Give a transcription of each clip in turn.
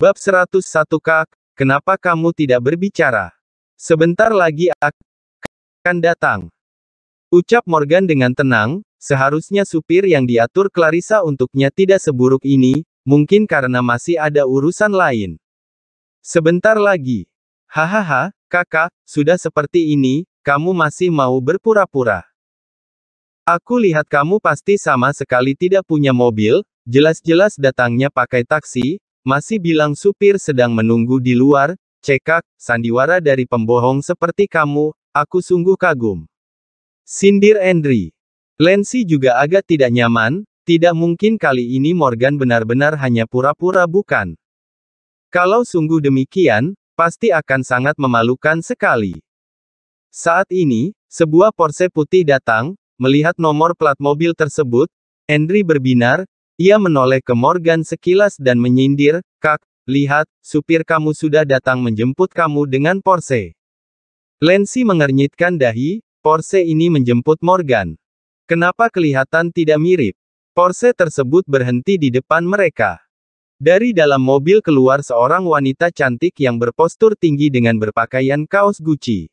Bab 101 Kak, kenapa kamu tidak berbicara? Sebentar lagi akan datang. Ucap Morgan dengan tenang, seharusnya supir yang diatur Clarissa untuknya tidak seburuk ini, mungkin karena masih ada urusan lain. Sebentar lagi. Hahaha, kakak, sudah seperti ini, kamu masih mau berpura-pura. Aku lihat kamu pasti sama sekali tidak punya mobil, jelas-jelas datangnya pakai taksi, masih bilang supir sedang menunggu di luar, cekak, sandiwara dari pembohong seperti kamu, aku sungguh kagum. Sindir Andri. Lensi juga agak tidak nyaman, tidak mungkin kali ini Morgan benar-benar hanya pura-pura bukan. Kalau sungguh demikian, pasti akan sangat memalukan sekali. Saat ini, sebuah Porsche putih datang, melihat nomor plat mobil tersebut, Andri berbinar, ia menoleh ke Morgan sekilas dan menyindir, Kak, lihat, supir kamu sudah datang menjemput kamu dengan Porsche. Lensi mengernyitkan dahi, Porsche ini menjemput Morgan. Kenapa kelihatan tidak mirip? Porsche tersebut berhenti di depan mereka. Dari dalam mobil keluar seorang wanita cantik yang berpostur tinggi dengan berpakaian kaos Gucci.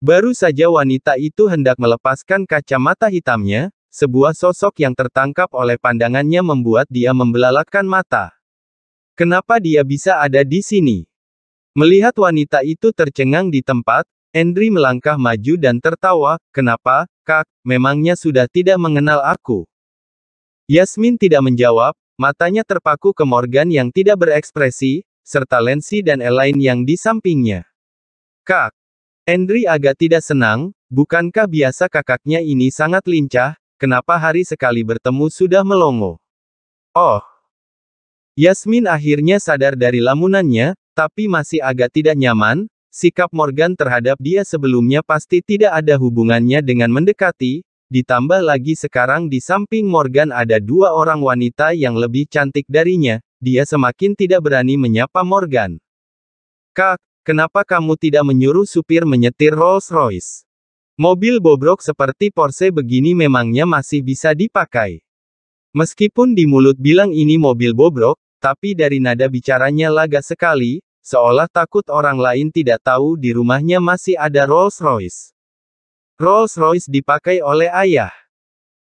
Baru saja wanita itu hendak melepaskan kacamata hitamnya, sebuah sosok yang tertangkap oleh pandangannya membuat dia membelalakkan mata. Kenapa dia bisa ada di sini? Melihat wanita itu tercengang di tempat, Andri melangkah maju dan tertawa, kenapa, kak, memangnya sudah tidak mengenal aku? Yasmin tidak menjawab, matanya terpaku ke Morgan yang tidak berekspresi, serta Lensi dan Elaine yang di sampingnya. Kak, Andri agak tidak senang, bukankah biasa kakaknya ini sangat lincah, Kenapa hari sekali bertemu sudah melongo? Oh. Yasmin akhirnya sadar dari lamunannya, tapi masih agak tidak nyaman, sikap Morgan terhadap dia sebelumnya pasti tidak ada hubungannya dengan mendekati, ditambah lagi sekarang di samping Morgan ada dua orang wanita yang lebih cantik darinya, dia semakin tidak berani menyapa Morgan. Kak, kenapa kamu tidak menyuruh supir menyetir Rolls Royce? Mobil bobrok seperti Porsche begini memangnya masih bisa dipakai. Meskipun di mulut bilang ini mobil bobrok, tapi dari nada bicaranya laga sekali, seolah takut orang lain tidak tahu di rumahnya masih ada Rolls Royce. Rolls Royce dipakai oleh ayah.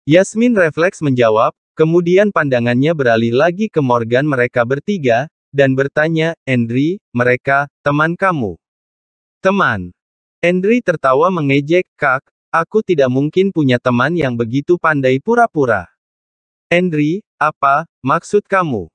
Yasmin refleks menjawab, kemudian pandangannya beralih lagi ke Morgan mereka bertiga, dan bertanya, Henry, mereka, teman kamu. Teman, Henry tertawa mengejek, Kak, aku tidak mungkin punya teman yang begitu pandai pura-pura. Henry, apa, maksud kamu?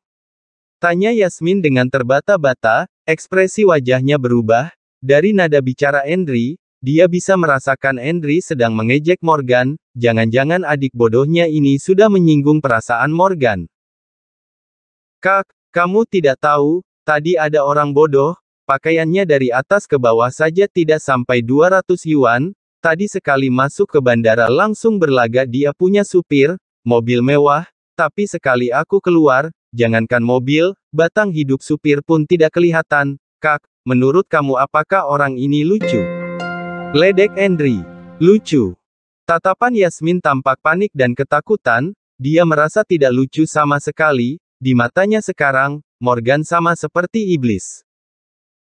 Tanya Yasmin dengan terbata-bata, ekspresi wajahnya berubah, dari nada bicara Henry, dia bisa merasakan Henry sedang mengejek Morgan, jangan-jangan adik bodohnya ini sudah menyinggung perasaan Morgan. Kak, kamu tidak tahu, tadi ada orang bodoh, Pakaiannya dari atas ke bawah saja tidak sampai 200 yuan, tadi sekali masuk ke bandara langsung berlaga dia punya supir, mobil mewah, tapi sekali aku keluar, jangankan mobil, batang hidup supir pun tidak kelihatan. Kak, menurut kamu apakah orang ini lucu? Ledek Endri. Lucu. Tatapan Yasmin tampak panik dan ketakutan, dia merasa tidak lucu sama sekali, di matanya sekarang, Morgan sama seperti iblis.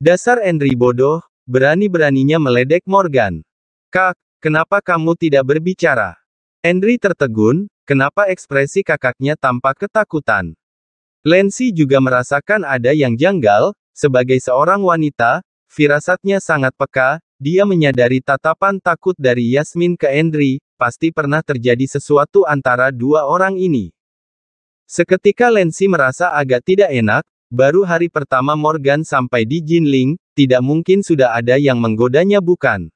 Dasar Henry bodoh, berani-beraninya meledek Morgan. Kak, kenapa kamu tidak berbicara? Henry tertegun, kenapa ekspresi kakaknya tampak ketakutan. Lensi juga merasakan ada yang janggal, sebagai seorang wanita, firasatnya sangat peka, dia menyadari tatapan takut dari Yasmin ke Henry, pasti pernah terjadi sesuatu antara dua orang ini. Seketika Lensi merasa agak tidak enak, Baru hari pertama Morgan sampai di Jinling, tidak mungkin sudah ada yang menggodanya bukan?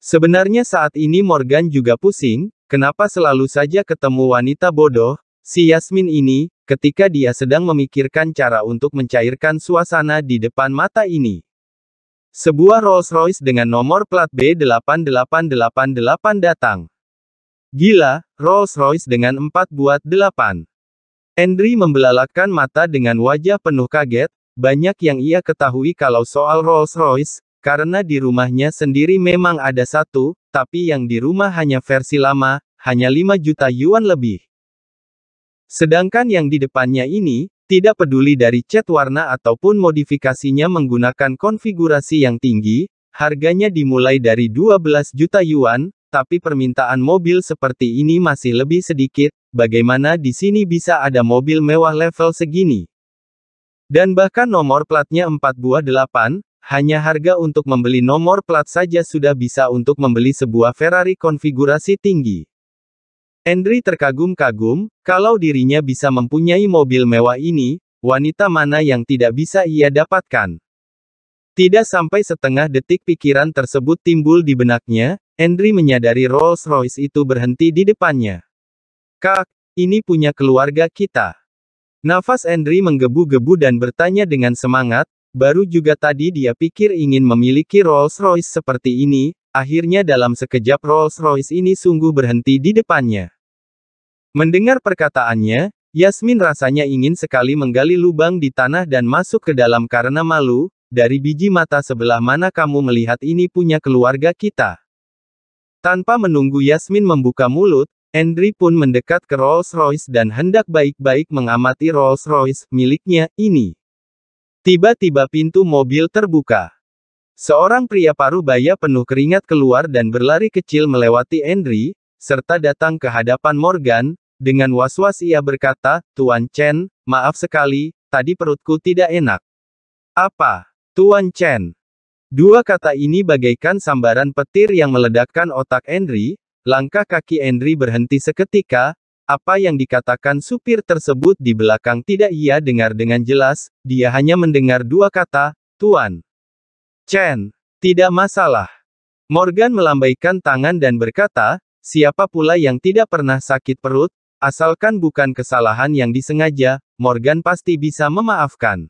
Sebenarnya saat ini Morgan juga pusing, kenapa selalu saja ketemu wanita bodoh, si Yasmin ini, ketika dia sedang memikirkan cara untuk mencairkan suasana di depan mata ini. Sebuah Rolls-Royce dengan nomor plat B8888 datang. Gila, Rolls-Royce dengan 4 buat 8. Henry membelalakan mata dengan wajah penuh kaget, banyak yang ia ketahui kalau soal Rolls-Royce, karena di rumahnya sendiri memang ada satu, tapi yang di rumah hanya versi lama, hanya 5 juta yuan lebih. Sedangkan yang di depannya ini, tidak peduli dari cat warna ataupun modifikasinya menggunakan konfigurasi yang tinggi, harganya dimulai dari 12 juta yuan, tapi permintaan mobil seperti ini masih lebih sedikit, Bagaimana di sini bisa ada mobil mewah level segini? Dan bahkan nomor platnya 4 buah 8, hanya harga untuk membeli nomor plat saja sudah bisa untuk membeli sebuah Ferrari konfigurasi tinggi. Andri terkagum-kagum, kalau dirinya bisa mempunyai mobil mewah ini, wanita mana yang tidak bisa ia dapatkan. Tidak sampai setengah detik pikiran tersebut timbul di benaknya, Andri menyadari Rolls-Royce itu berhenti di depannya. Kak, ini punya keluarga kita. Nafas Andri menggebu-gebu dan bertanya dengan semangat, baru juga tadi dia pikir ingin memiliki Rolls-Royce seperti ini, akhirnya dalam sekejap Rolls-Royce ini sungguh berhenti di depannya. Mendengar perkataannya, Yasmin rasanya ingin sekali menggali lubang di tanah dan masuk ke dalam karena malu, dari biji mata sebelah mana kamu melihat ini punya keluarga kita. Tanpa menunggu Yasmin membuka mulut, Henry pun mendekat ke Rolls-Royce dan hendak baik-baik mengamati Rolls-Royce miliknya ini. Tiba-tiba pintu mobil terbuka. Seorang pria paruh baya penuh keringat keluar dan berlari kecil melewati Henry, serta datang ke hadapan Morgan, dengan was-was ia berkata, Tuan Chen, maaf sekali, tadi perutku tidak enak. Apa? Tuan Chen. Dua kata ini bagaikan sambaran petir yang meledakkan otak Henry, Langkah kaki Henry berhenti seketika, apa yang dikatakan supir tersebut di belakang tidak ia dengar dengan jelas, dia hanya mendengar dua kata, Tuan. Chen, tidak masalah. Morgan melambaikan tangan dan berkata, siapa pula yang tidak pernah sakit perut, asalkan bukan kesalahan yang disengaja, Morgan pasti bisa memaafkan.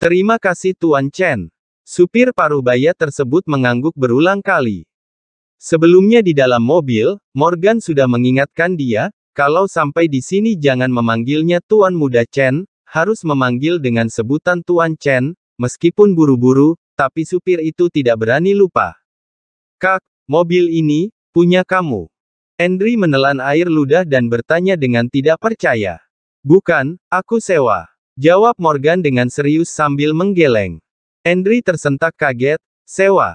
Terima kasih Tuan Chen. Supir parubaya tersebut mengangguk berulang kali. Sebelumnya di dalam mobil, Morgan sudah mengingatkan dia, kalau sampai di sini jangan memanggilnya Tuan Muda Chen, harus memanggil dengan sebutan Tuan Chen, meskipun buru-buru, tapi supir itu tidak berani lupa. Kak, mobil ini, punya kamu. Henry menelan air ludah dan bertanya dengan tidak percaya. Bukan, aku sewa. Jawab Morgan dengan serius sambil menggeleng. Henry tersentak kaget, sewa.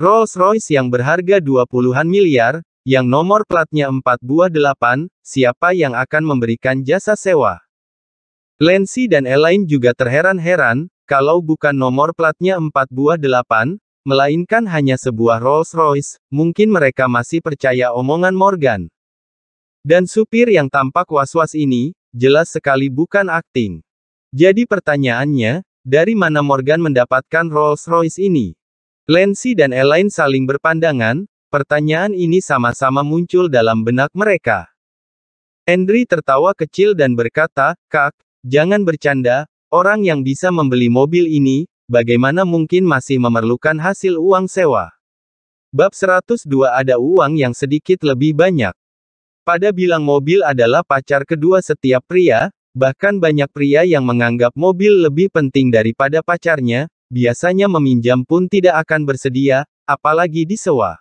Rolls-Royce yang berharga 20-an miliar, yang nomor platnya 4 buah 8, siapa yang akan memberikan jasa sewa? Lensi dan Elaine juga terheran-heran, kalau bukan nomor platnya 4 buah 8, melainkan hanya sebuah Rolls-Royce, mungkin mereka masih percaya omongan Morgan. Dan supir yang tampak was-was ini, jelas sekali bukan akting. Jadi pertanyaannya, dari mana Morgan mendapatkan Rolls-Royce ini? Lensi dan Elaine saling berpandangan, pertanyaan ini sama-sama muncul dalam benak mereka. Henry tertawa kecil dan berkata, Kak, jangan bercanda, orang yang bisa membeli mobil ini, bagaimana mungkin masih memerlukan hasil uang sewa. Bab 102 ada uang yang sedikit lebih banyak. Pada bilang mobil adalah pacar kedua setiap pria, bahkan banyak pria yang menganggap mobil lebih penting daripada pacarnya, biasanya meminjam pun tidak akan bersedia, apalagi disewa.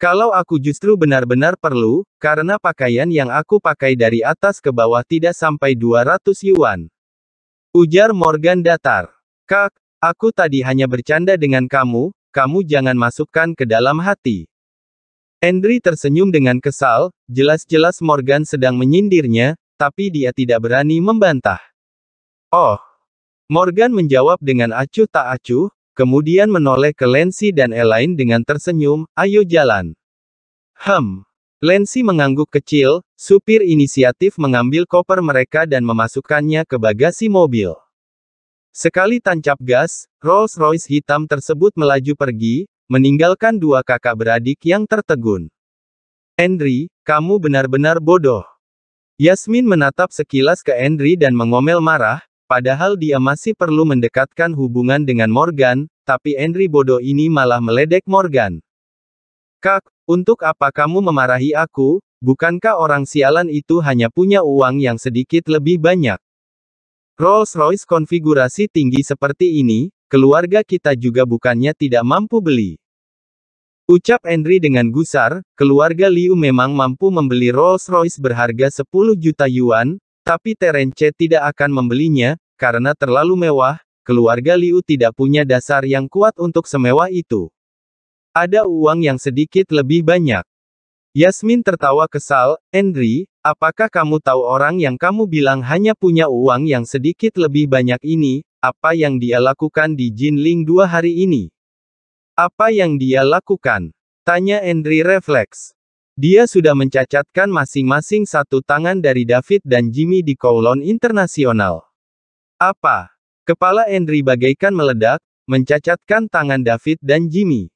Kalau aku justru benar-benar perlu, karena pakaian yang aku pakai dari atas ke bawah tidak sampai 200 yuan. Ujar Morgan datar. Kak, aku tadi hanya bercanda dengan kamu, kamu jangan masukkan ke dalam hati. Andri tersenyum dengan kesal, jelas-jelas Morgan sedang menyindirnya, tapi dia tidak berani membantah. Oh, Morgan menjawab dengan acuh tak acuh, kemudian menoleh ke Lensi dan Elaine dengan tersenyum, ayo jalan. Hem. Lensi mengangguk kecil, supir inisiatif mengambil koper mereka dan memasukkannya ke bagasi mobil. Sekali tancap gas, Rolls-Royce hitam tersebut melaju pergi, meninggalkan dua kakak beradik yang tertegun. Henry, kamu benar-benar bodoh. Yasmin menatap sekilas ke Henry dan mengomel marah, Padahal dia masih perlu mendekatkan hubungan dengan Morgan, tapi Henry bodoh ini malah meledek Morgan. Kak, untuk apa kamu memarahi aku? Bukankah orang sialan itu hanya punya uang yang sedikit lebih banyak? Rolls-Royce konfigurasi tinggi seperti ini, keluarga kita juga bukannya tidak mampu beli. Ucap Henry dengan gusar, keluarga Liu memang mampu membeli Rolls-Royce berharga 10 juta yuan, tapi Terence tidak akan membelinya, karena terlalu mewah, keluarga Liu tidak punya dasar yang kuat untuk semewah itu. Ada uang yang sedikit lebih banyak. Yasmin tertawa kesal, Henry, apakah kamu tahu orang yang kamu bilang hanya punya uang yang sedikit lebih banyak ini, apa yang dia lakukan di Jinling dua hari ini? Apa yang dia lakukan? Tanya Henry refleks. Dia sudah mencacatkan masing-masing satu tangan dari David dan Jimmy di kolon internasional. Apa? Kepala Henry bagaikan meledak, mencacatkan tangan David dan Jimmy.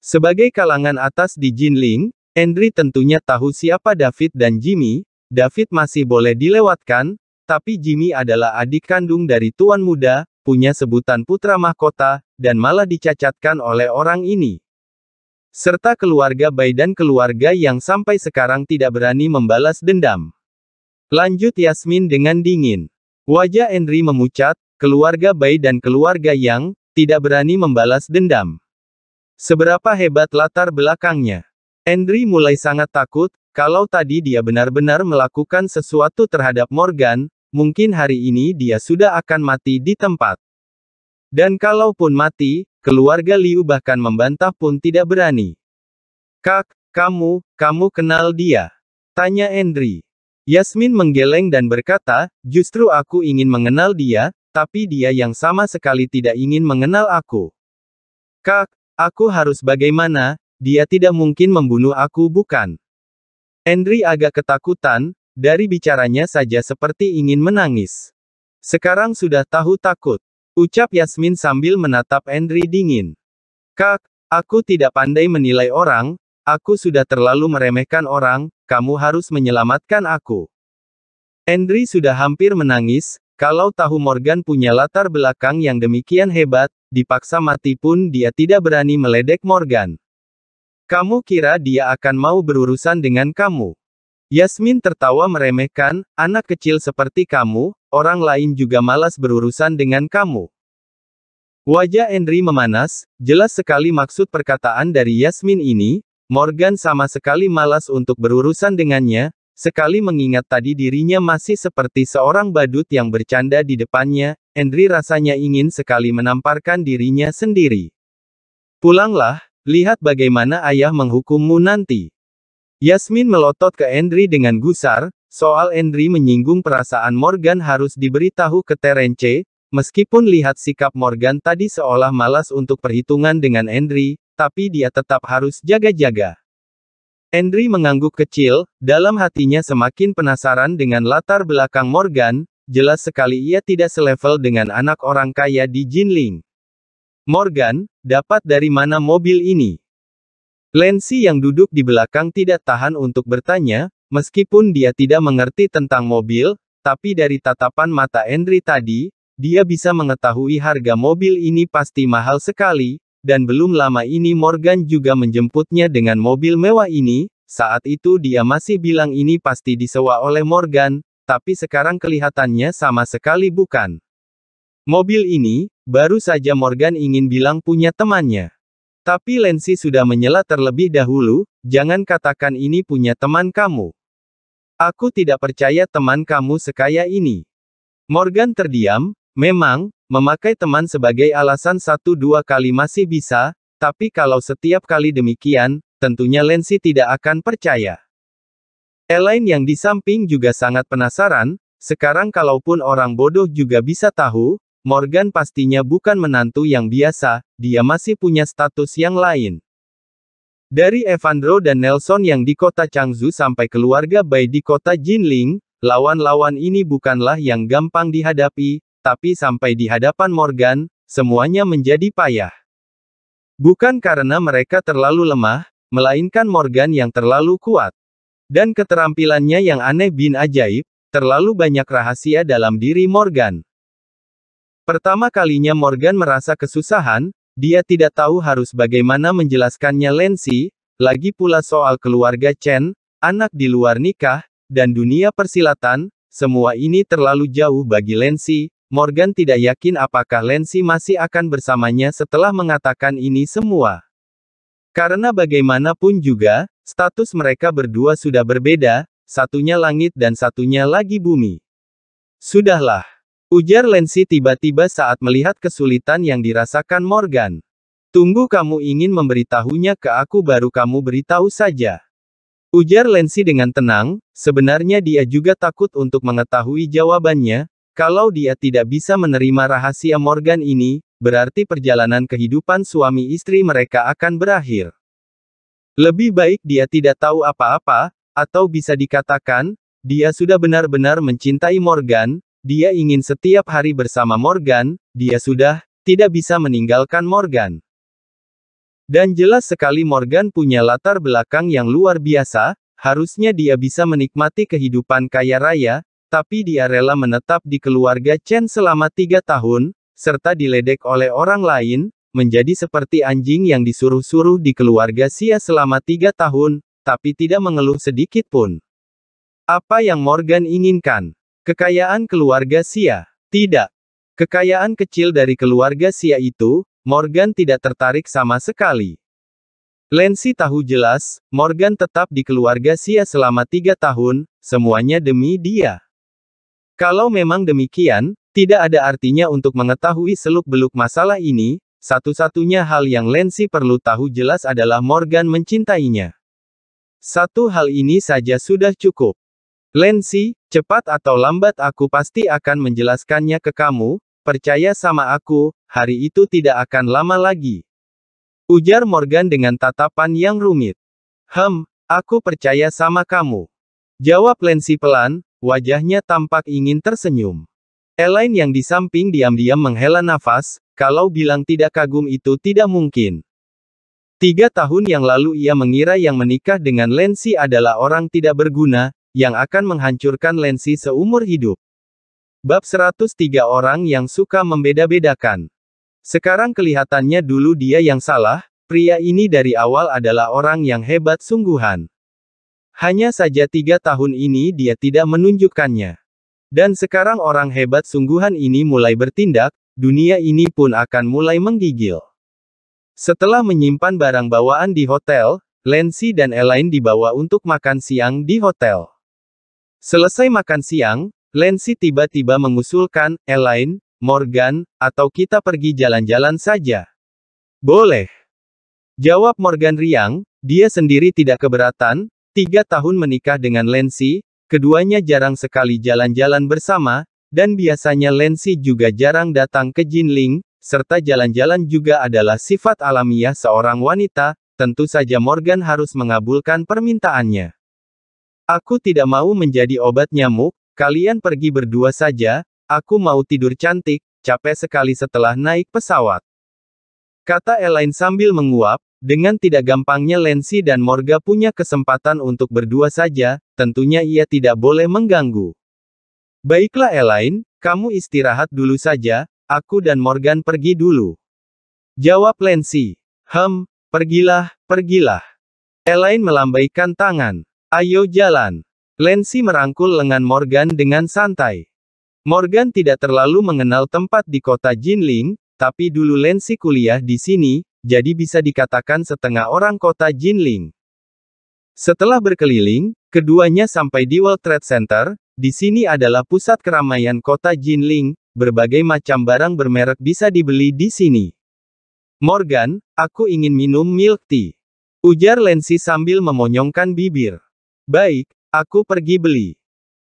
Sebagai kalangan atas di Jinling, Henry tentunya tahu siapa David dan Jimmy, David masih boleh dilewatkan, tapi Jimmy adalah adik kandung dari Tuan Muda, punya sebutan putra mahkota, dan malah dicacatkan oleh orang ini serta keluarga Bai dan keluarga yang sampai sekarang tidak berani membalas dendam. Lanjut Yasmin dengan dingin. Wajah Henry memucat, keluarga Bai dan keluarga yang tidak berani membalas dendam. Seberapa hebat latar belakangnya. Henry mulai sangat takut, kalau tadi dia benar-benar melakukan sesuatu terhadap Morgan, mungkin hari ini dia sudah akan mati di tempat. Dan kalaupun mati, Keluarga Liu bahkan membantah pun tidak berani. Kak, kamu, kamu kenal dia? Tanya Andri. Yasmin menggeleng dan berkata, justru aku ingin mengenal dia, tapi dia yang sama sekali tidak ingin mengenal aku. Kak, aku harus bagaimana, dia tidak mungkin membunuh aku bukan? Andri agak ketakutan, dari bicaranya saja seperti ingin menangis. Sekarang sudah tahu takut. Ucap Yasmin sambil menatap Henry dingin. Kak, aku tidak pandai menilai orang, aku sudah terlalu meremehkan orang, kamu harus menyelamatkan aku. Henry sudah hampir menangis, kalau tahu Morgan punya latar belakang yang demikian hebat, dipaksa mati pun dia tidak berani meledek Morgan. Kamu kira dia akan mau berurusan dengan kamu? Yasmin tertawa meremehkan, anak kecil seperti kamu, orang lain juga malas berurusan dengan kamu. Wajah Henry memanas, jelas sekali maksud perkataan dari Yasmin ini, Morgan sama sekali malas untuk berurusan dengannya, sekali mengingat tadi dirinya masih seperti seorang badut yang bercanda di depannya, Henry rasanya ingin sekali menamparkan dirinya sendiri. Pulanglah, lihat bagaimana ayah menghukummu nanti. Yasmin melotot ke Endri dengan gusar, soal Endri menyinggung perasaan Morgan harus diberitahu ke Terence, meskipun lihat sikap Morgan tadi seolah malas untuk perhitungan dengan Endri, tapi dia tetap harus jaga-jaga. Endri mengangguk kecil, dalam hatinya semakin penasaran dengan latar belakang Morgan, jelas sekali ia tidak selevel dengan anak orang kaya di Jinling. Morgan, dapat dari mana mobil ini? Lensi yang duduk di belakang tidak tahan untuk bertanya, meskipun dia tidak mengerti tentang mobil, tapi dari tatapan mata Henry tadi, dia bisa mengetahui harga mobil ini pasti mahal sekali, dan belum lama ini Morgan juga menjemputnya dengan mobil mewah ini, saat itu dia masih bilang ini pasti disewa oleh Morgan, tapi sekarang kelihatannya sama sekali bukan. Mobil ini, baru saja Morgan ingin bilang punya temannya. Tapi Lensi sudah menyela terlebih dahulu, jangan katakan ini punya teman kamu. Aku tidak percaya teman kamu sekaya ini. Morgan terdiam, memang, memakai teman sebagai alasan satu dua kali masih bisa, tapi kalau setiap kali demikian, tentunya Lensi tidak akan percaya. Elaine yang di samping juga sangat penasaran, sekarang kalaupun orang bodoh juga bisa tahu, Morgan pastinya bukan menantu yang biasa, dia masih punya status yang lain. Dari Evandro dan Nelson yang di kota Changzhou sampai keluarga Bai di kota Jinling, lawan-lawan ini bukanlah yang gampang dihadapi, tapi sampai di hadapan Morgan, semuanya menjadi payah. Bukan karena mereka terlalu lemah, melainkan Morgan yang terlalu kuat. Dan keterampilannya yang aneh bin ajaib, terlalu banyak rahasia dalam diri Morgan. Pertama kalinya Morgan merasa kesusahan, dia tidak tahu harus bagaimana menjelaskannya Lensi, lagi pula soal keluarga Chen, anak di luar nikah, dan dunia persilatan, semua ini terlalu jauh bagi Lensi, Morgan tidak yakin apakah Lensi masih akan bersamanya setelah mengatakan ini semua. Karena bagaimanapun juga, status mereka berdua sudah berbeda, satunya langit dan satunya lagi bumi. Sudahlah. Ujar Lensi tiba-tiba saat melihat kesulitan yang dirasakan Morgan. Tunggu kamu ingin memberitahunya ke aku baru kamu beritahu saja. Ujar Lensi dengan tenang, sebenarnya dia juga takut untuk mengetahui jawabannya, kalau dia tidak bisa menerima rahasia Morgan ini, berarti perjalanan kehidupan suami istri mereka akan berakhir. Lebih baik dia tidak tahu apa-apa, atau bisa dikatakan, dia sudah benar-benar mencintai Morgan, dia ingin setiap hari bersama Morgan, dia sudah tidak bisa meninggalkan Morgan. Dan jelas sekali Morgan punya latar belakang yang luar biasa, harusnya dia bisa menikmati kehidupan kaya raya, tapi dia rela menetap di keluarga Chen selama tiga tahun, serta diledek oleh orang lain, menjadi seperti anjing yang disuruh-suruh di keluarga Sia selama tiga tahun, tapi tidak mengeluh sedikit pun. Apa yang Morgan inginkan? Kekayaan keluarga Sia. Tidak. Kekayaan kecil dari keluarga Sia itu, Morgan tidak tertarik sama sekali. Lensi tahu jelas, Morgan tetap di keluarga Sia selama tiga tahun, semuanya demi dia. Kalau memang demikian, tidak ada artinya untuk mengetahui seluk-beluk masalah ini, satu-satunya hal yang Lensi perlu tahu jelas adalah Morgan mencintainya. Satu hal ini saja sudah cukup. Lensi, cepat atau lambat aku pasti akan menjelaskannya ke kamu, percaya sama aku, hari itu tidak akan lama lagi. Ujar Morgan dengan tatapan yang rumit. Hem, aku percaya sama kamu. Jawab Lensi pelan, wajahnya tampak ingin tersenyum. Elaine yang di samping diam-diam menghela nafas, kalau bilang tidak kagum itu tidak mungkin. Tiga tahun yang lalu ia mengira yang menikah dengan Lensi adalah orang tidak berguna, yang akan menghancurkan Lensi seumur hidup. Bab 103 Orang yang suka membeda-bedakan. Sekarang kelihatannya dulu dia yang salah, pria ini dari awal adalah orang yang hebat sungguhan. Hanya saja tiga tahun ini dia tidak menunjukkannya. Dan sekarang orang hebat sungguhan ini mulai bertindak, dunia ini pun akan mulai menggigil. Setelah menyimpan barang bawaan di hotel, Lensi dan Elaine dibawa untuk makan siang di hotel. Selesai makan siang, Lensi tiba-tiba mengusulkan, Elaine, Morgan, atau kita pergi jalan-jalan saja. Boleh. Jawab Morgan riang, dia sendiri tidak keberatan, tiga tahun menikah dengan Lensi, keduanya jarang sekali jalan-jalan bersama, dan biasanya Lensi juga jarang datang ke Jinling, serta jalan-jalan juga adalah sifat alamiah seorang wanita, tentu saja Morgan harus mengabulkan permintaannya. Aku tidak mau menjadi obat nyamuk, kalian pergi berdua saja, aku mau tidur cantik, capek sekali setelah naik pesawat. Kata Elaine sambil menguap, dengan tidak gampangnya Lensi dan Morga punya kesempatan untuk berdua saja, tentunya ia tidak boleh mengganggu. Baiklah Elaine, kamu istirahat dulu saja, aku dan Morgan pergi dulu. Jawab Lensi. Hem, pergilah, pergilah. Elaine melambaikan tangan. Ayo jalan. Lensi merangkul lengan Morgan dengan santai. Morgan tidak terlalu mengenal tempat di kota Jinling, tapi dulu Lensi kuliah di sini, jadi bisa dikatakan setengah orang kota Jinling. Setelah berkeliling, keduanya sampai di World Trade Center, di sini adalah pusat keramaian kota Jinling, berbagai macam barang bermerek bisa dibeli di sini. Morgan, aku ingin minum milk tea. Ujar Lensi sambil memonyongkan bibir. Baik, aku pergi beli.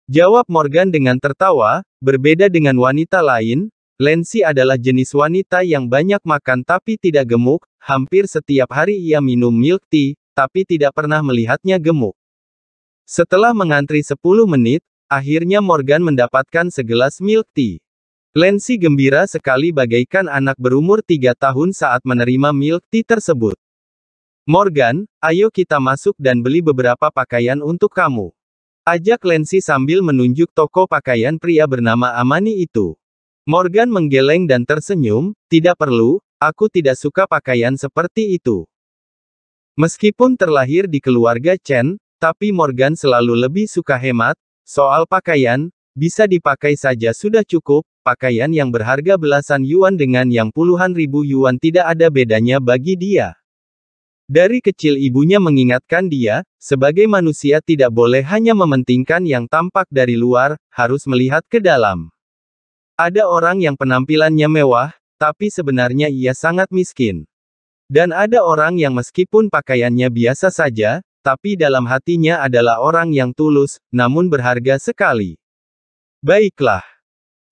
Jawab Morgan dengan tertawa, berbeda dengan wanita lain, Lensi adalah jenis wanita yang banyak makan tapi tidak gemuk, hampir setiap hari ia minum milk tea, tapi tidak pernah melihatnya gemuk. Setelah mengantri 10 menit, akhirnya Morgan mendapatkan segelas milk tea. Lensi gembira sekali bagaikan anak berumur 3 tahun saat menerima milk tea tersebut. Morgan, ayo kita masuk dan beli beberapa pakaian untuk kamu. Ajak Lensi sambil menunjuk toko pakaian pria bernama Amani itu. Morgan menggeleng dan tersenyum, tidak perlu, aku tidak suka pakaian seperti itu. Meskipun terlahir di keluarga Chen, tapi Morgan selalu lebih suka hemat, soal pakaian, bisa dipakai saja sudah cukup, pakaian yang berharga belasan yuan dengan yang puluhan ribu yuan tidak ada bedanya bagi dia. Dari kecil ibunya mengingatkan dia, sebagai manusia tidak boleh hanya mementingkan yang tampak dari luar, harus melihat ke dalam. Ada orang yang penampilannya mewah, tapi sebenarnya ia sangat miskin. Dan ada orang yang meskipun pakaiannya biasa saja, tapi dalam hatinya adalah orang yang tulus, namun berharga sekali. Baiklah.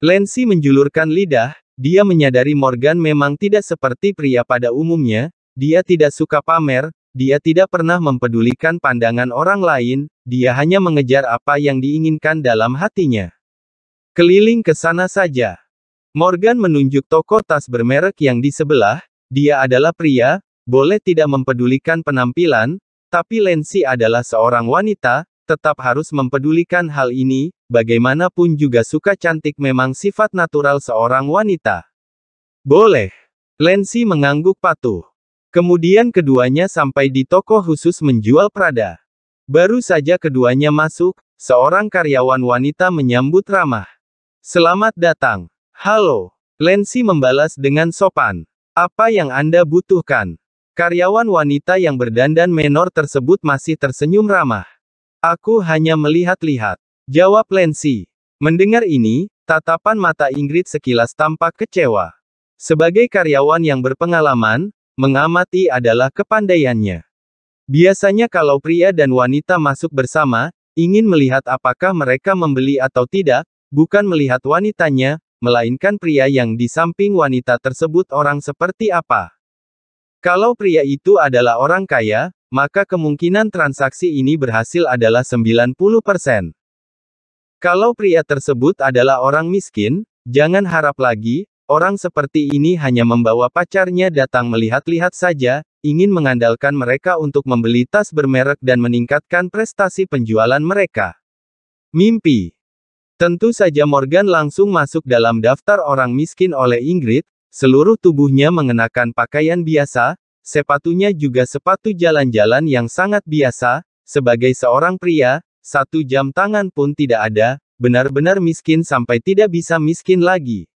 Lensi menjulurkan lidah, dia menyadari Morgan memang tidak seperti pria pada umumnya, dia tidak suka pamer, dia tidak pernah mempedulikan pandangan orang lain, dia hanya mengejar apa yang diinginkan dalam hatinya. Keliling ke sana saja. Morgan menunjuk toko tas bermerek yang di sebelah, dia adalah pria, boleh tidak mempedulikan penampilan, tapi Lensi adalah seorang wanita, tetap harus mempedulikan hal ini, bagaimanapun juga suka cantik memang sifat natural seorang wanita. Boleh. Lensi mengangguk patuh. Kemudian keduanya sampai di toko khusus menjual Prada. Baru saja keduanya masuk, seorang karyawan wanita menyambut ramah. Selamat datang. Halo. Lensi membalas dengan sopan. Apa yang Anda butuhkan? Karyawan wanita yang berdandan menor tersebut masih tersenyum ramah. Aku hanya melihat-lihat. Jawab Lensi. Mendengar ini, tatapan mata Ingrid sekilas tampak kecewa. Sebagai karyawan yang berpengalaman, Mengamati adalah kepandaiannya. Biasanya kalau pria dan wanita masuk bersama, ingin melihat apakah mereka membeli atau tidak, bukan melihat wanitanya, melainkan pria yang di samping wanita tersebut orang seperti apa. Kalau pria itu adalah orang kaya, maka kemungkinan transaksi ini berhasil adalah 90%. Kalau pria tersebut adalah orang miskin, jangan harap lagi, Orang seperti ini hanya membawa pacarnya datang melihat-lihat saja, ingin mengandalkan mereka untuk membeli tas bermerek dan meningkatkan prestasi penjualan mereka. Mimpi Tentu saja Morgan langsung masuk dalam daftar orang miskin oleh Ingrid, seluruh tubuhnya mengenakan pakaian biasa, sepatunya juga sepatu jalan-jalan yang sangat biasa, sebagai seorang pria, satu jam tangan pun tidak ada, benar-benar miskin sampai tidak bisa miskin lagi.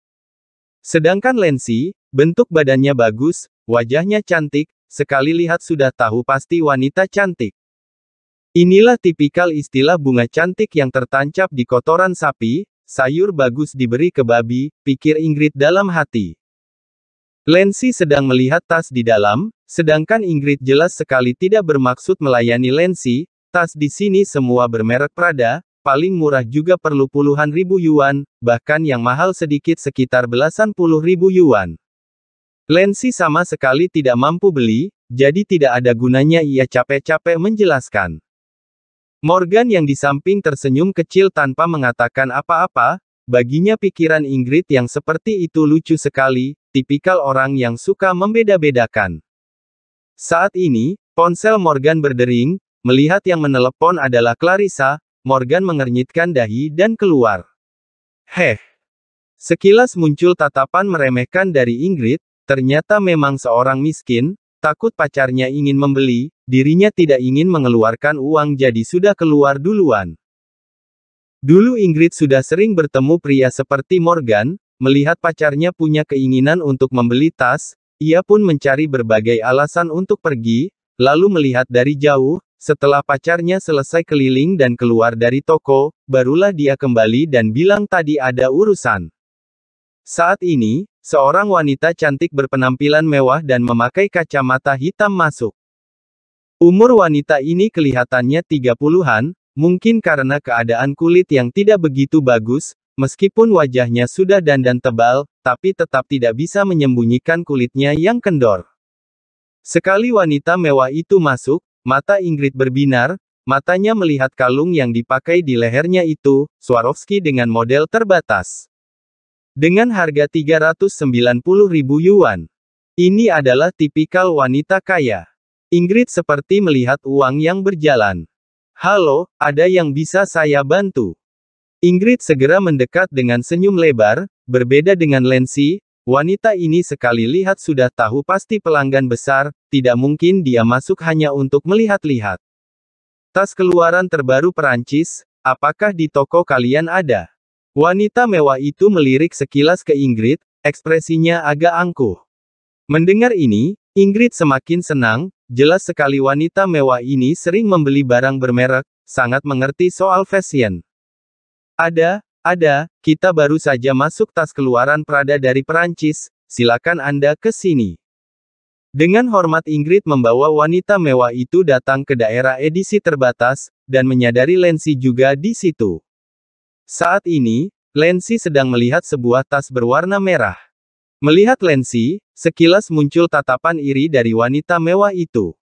Sedangkan Lensi, bentuk badannya bagus, wajahnya cantik, sekali lihat sudah tahu pasti wanita cantik. Inilah tipikal istilah bunga cantik yang tertancap di kotoran sapi, sayur bagus diberi ke babi, pikir Ingrid dalam hati. Lensi sedang melihat tas di dalam, sedangkan Ingrid jelas sekali tidak bermaksud melayani Lensi, tas di sini semua bermerek Prada, Paling murah juga perlu puluhan ribu yuan, bahkan yang mahal sedikit sekitar belasan puluh ribu yuan. Lensi sama sekali tidak mampu beli, jadi tidak ada gunanya ia capek-capek menjelaskan. Morgan yang di samping tersenyum kecil tanpa mengatakan apa-apa, baginya pikiran Ingrid yang seperti itu lucu sekali, tipikal orang yang suka membeda-bedakan. Saat ini, ponsel Morgan berdering, melihat yang menelepon adalah Clarissa, Morgan mengernyitkan dahi dan keluar. Heh. Sekilas muncul tatapan meremehkan dari Ingrid, ternyata memang seorang miskin, takut pacarnya ingin membeli, dirinya tidak ingin mengeluarkan uang jadi sudah keluar duluan. Dulu Ingrid sudah sering bertemu pria seperti Morgan, melihat pacarnya punya keinginan untuk membeli tas, ia pun mencari berbagai alasan untuk pergi, lalu melihat dari jauh, setelah pacarnya selesai keliling dan keluar dari toko, barulah dia kembali dan bilang tadi ada urusan. Saat ini, seorang wanita cantik berpenampilan mewah dan memakai kacamata hitam masuk. Umur wanita ini kelihatannya 30-an, mungkin karena keadaan kulit yang tidak begitu bagus, meskipun wajahnya sudah dandan tebal, tapi tetap tidak bisa menyembunyikan kulitnya yang kendor. Sekali wanita mewah itu masuk, Mata Ingrid berbinar, matanya melihat kalung yang dipakai di lehernya itu, Swarovski dengan model terbatas. Dengan harga 390 ribu yuan. Ini adalah tipikal wanita kaya. Ingrid seperti melihat uang yang berjalan. Halo, ada yang bisa saya bantu? Ingrid segera mendekat dengan senyum lebar, berbeda dengan Lensi, Wanita ini sekali lihat sudah tahu pasti pelanggan besar, tidak mungkin dia masuk hanya untuk melihat-lihat. Tas keluaran terbaru Perancis, apakah di toko kalian ada? Wanita mewah itu melirik sekilas ke Ingrid, ekspresinya agak angkuh. Mendengar ini, Ingrid semakin senang, jelas sekali wanita mewah ini sering membeli barang bermerek, sangat mengerti soal fashion. Ada, ada, kita baru saja masuk tas keluaran Prada dari Perancis, silakan Anda ke sini. Dengan hormat Ingrid membawa wanita mewah itu datang ke daerah edisi terbatas, dan menyadari Lensi juga di situ. Saat ini, Lensi sedang melihat sebuah tas berwarna merah. Melihat Lensi, sekilas muncul tatapan iri dari wanita mewah itu.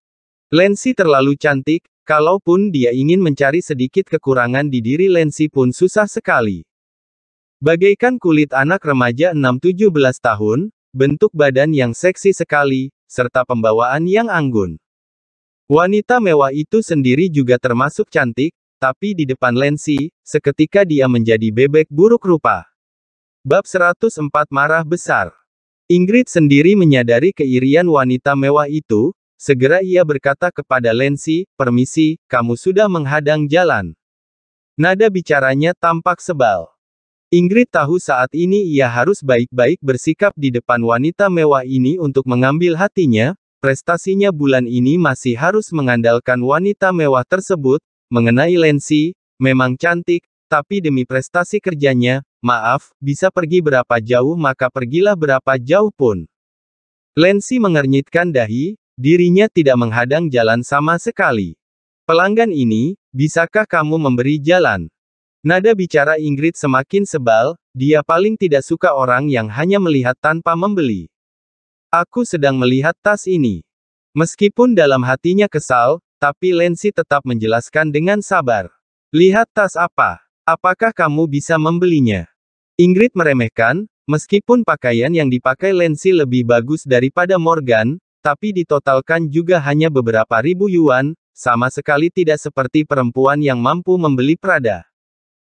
Lensi terlalu cantik, kalaupun dia ingin mencari sedikit kekurangan di diri Lensi pun susah sekali. Bagaikan kulit anak remaja 6-17 tahun, bentuk badan yang seksi sekali, serta pembawaan yang anggun. Wanita mewah itu sendiri juga termasuk cantik, tapi di depan Lensi, seketika dia menjadi bebek buruk rupa. Bab 104 Marah Besar Ingrid sendiri menyadari keirian wanita mewah itu, segera ia berkata kepada Lensi, permisi, kamu sudah menghadang jalan. Nada bicaranya tampak sebal. Ingrid tahu saat ini ia harus baik-baik bersikap di depan wanita mewah ini untuk mengambil hatinya, prestasinya bulan ini masih harus mengandalkan wanita mewah tersebut, mengenai Lensi, memang cantik, tapi demi prestasi kerjanya, maaf, bisa pergi berapa jauh maka pergilah berapa jauh pun. Lensi mengernyitkan dahi, dirinya tidak menghadang jalan sama sekali. Pelanggan ini, bisakah kamu memberi jalan? Nada bicara Ingrid semakin sebal, dia paling tidak suka orang yang hanya melihat tanpa membeli. Aku sedang melihat tas ini. Meskipun dalam hatinya kesal, tapi Lensi tetap menjelaskan dengan sabar. Lihat tas apa? Apakah kamu bisa membelinya? Ingrid meremehkan, meskipun pakaian yang dipakai Lensi lebih bagus daripada Morgan, tapi ditotalkan juga hanya beberapa ribu yuan, sama sekali tidak seperti perempuan yang mampu membeli Prada.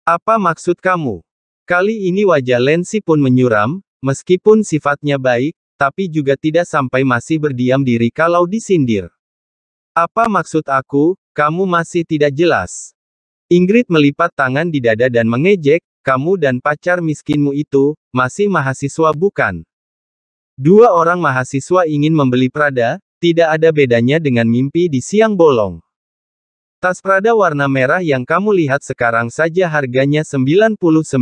Apa maksud kamu? Kali ini wajah Lensi pun menyuram, meskipun sifatnya baik, tapi juga tidak sampai masih berdiam diri kalau disindir. Apa maksud aku, kamu masih tidak jelas? Ingrid melipat tangan di dada dan mengejek, kamu dan pacar miskinmu itu, masih mahasiswa bukan? Dua orang mahasiswa ingin membeli Prada, tidak ada bedanya dengan mimpi di siang bolong. Tas Prada warna merah yang kamu lihat sekarang saja harganya 99.999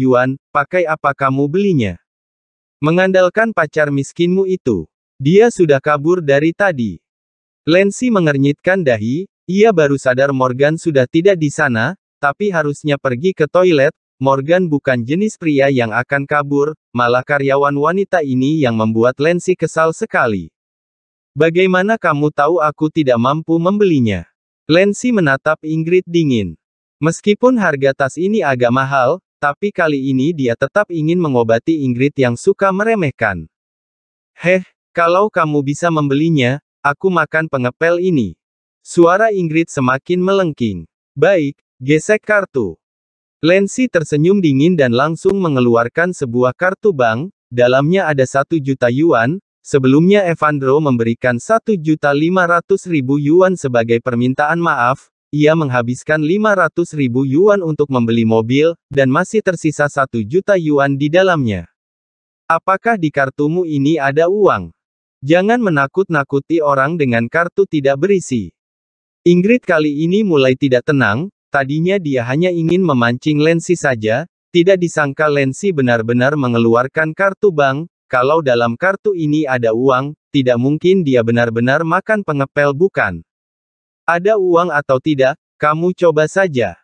yuan, pakai apa kamu belinya? Mengandalkan pacar miskinmu itu. Dia sudah kabur dari tadi. Lensi mengernyitkan dahi, ia baru sadar Morgan sudah tidak di sana, tapi harusnya pergi ke toilet, Morgan bukan jenis pria yang akan kabur, malah karyawan wanita ini yang membuat Lensi kesal sekali. Bagaimana kamu tahu aku tidak mampu membelinya? Lensi menatap Ingrid dingin. Meskipun harga tas ini agak mahal, tapi kali ini dia tetap ingin mengobati Ingrid yang suka meremehkan. Heh, kalau kamu bisa membelinya, aku makan pengepel ini. Suara Ingrid semakin melengking. Baik, gesek kartu. Lensi tersenyum dingin dan langsung mengeluarkan sebuah kartu bank, dalamnya ada satu juta yuan, Sebelumnya Evandro memberikan 1.500.000 yuan sebagai permintaan maaf, ia menghabiskan 500.000 yuan untuk membeli mobil, dan masih tersisa 1 juta yuan di dalamnya. Apakah di kartumu ini ada uang? Jangan menakut-nakuti orang dengan kartu tidak berisi. Ingrid kali ini mulai tidak tenang, tadinya dia hanya ingin memancing Lensi saja, tidak disangka Lensi benar-benar mengeluarkan kartu bank, kalau dalam kartu ini ada uang, tidak mungkin dia benar-benar makan pengepel bukan? Ada uang atau tidak, kamu coba saja.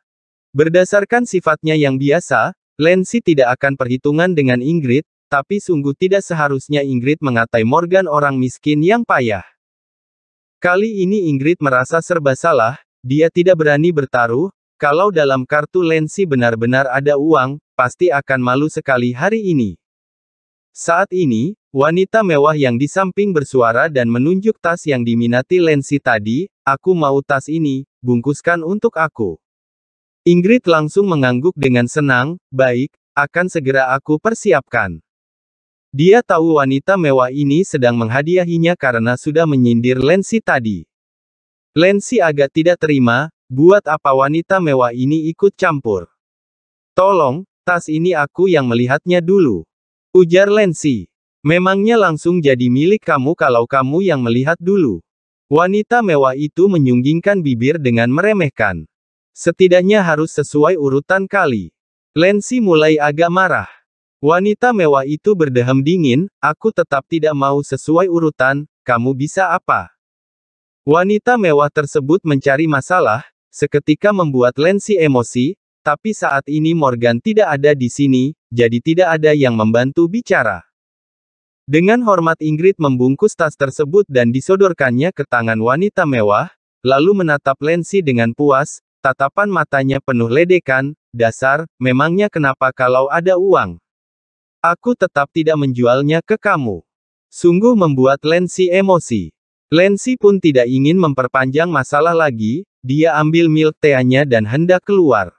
Berdasarkan sifatnya yang biasa, Lensi tidak akan perhitungan dengan Ingrid, tapi sungguh tidak seharusnya Ingrid mengatai Morgan orang miskin yang payah. Kali ini Ingrid merasa serba salah, dia tidak berani bertaruh, kalau dalam kartu Lensi benar-benar ada uang, pasti akan malu sekali hari ini. Saat ini, wanita mewah yang di samping bersuara dan menunjuk tas yang diminati Lensi tadi, aku mau tas ini, bungkuskan untuk aku. Ingrid langsung mengangguk dengan senang, baik, akan segera aku persiapkan. Dia tahu wanita mewah ini sedang menghadiahinya karena sudah menyindir Lensi tadi. Lensi agak tidak terima, buat apa wanita mewah ini ikut campur. Tolong, tas ini aku yang melihatnya dulu. Ujar Lensi. Memangnya langsung jadi milik kamu kalau kamu yang melihat dulu. Wanita mewah itu menyunggingkan bibir dengan meremehkan. Setidaknya harus sesuai urutan kali. Lensi mulai agak marah. Wanita mewah itu berdehem dingin, aku tetap tidak mau sesuai urutan, kamu bisa apa? Wanita mewah tersebut mencari masalah, seketika membuat Lensi emosi, tapi saat ini Morgan tidak ada di sini, jadi tidak ada yang membantu bicara. Dengan hormat Ingrid membungkus tas tersebut dan disodorkannya ke tangan wanita mewah, lalu menatap Lensi dengan puas, tatapan matanya penuh ledekan, dasar, memangnya kenapa kalau ada uang? Aku tetap tidak menjualnya ke kamu. Sungguh membuat Lensi emosi. Lensi pun tidak ingin memperpanjang masalah lagi, dia ambil milk teanya dan hendak keluar.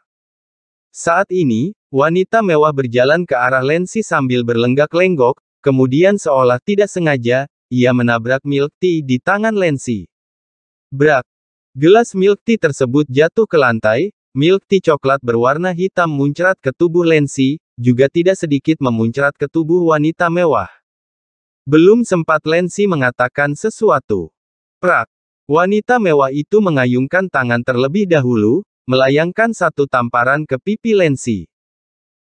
Saat ini, wanita mewah berjalan ke arah Lensi sambil berlenggak-lenggok, kemudian seolah tidak sengaja, ia menabrak milk tea di tangan Lensi. Brak! Gelas milk tea tersebut jatuh ke lantai, milk tea coklat berwarna hitam muncrat ke tubuh Lensi, juga tidak sedikit memuncrat ke tubuh wanita mewah. Belum sempat Lensi mengatakan sesuatu. Prak! Wanita mewah itu mengayunkan tangan terlebih dahulu, melayangkan satu tamparan ke pipi Lensi.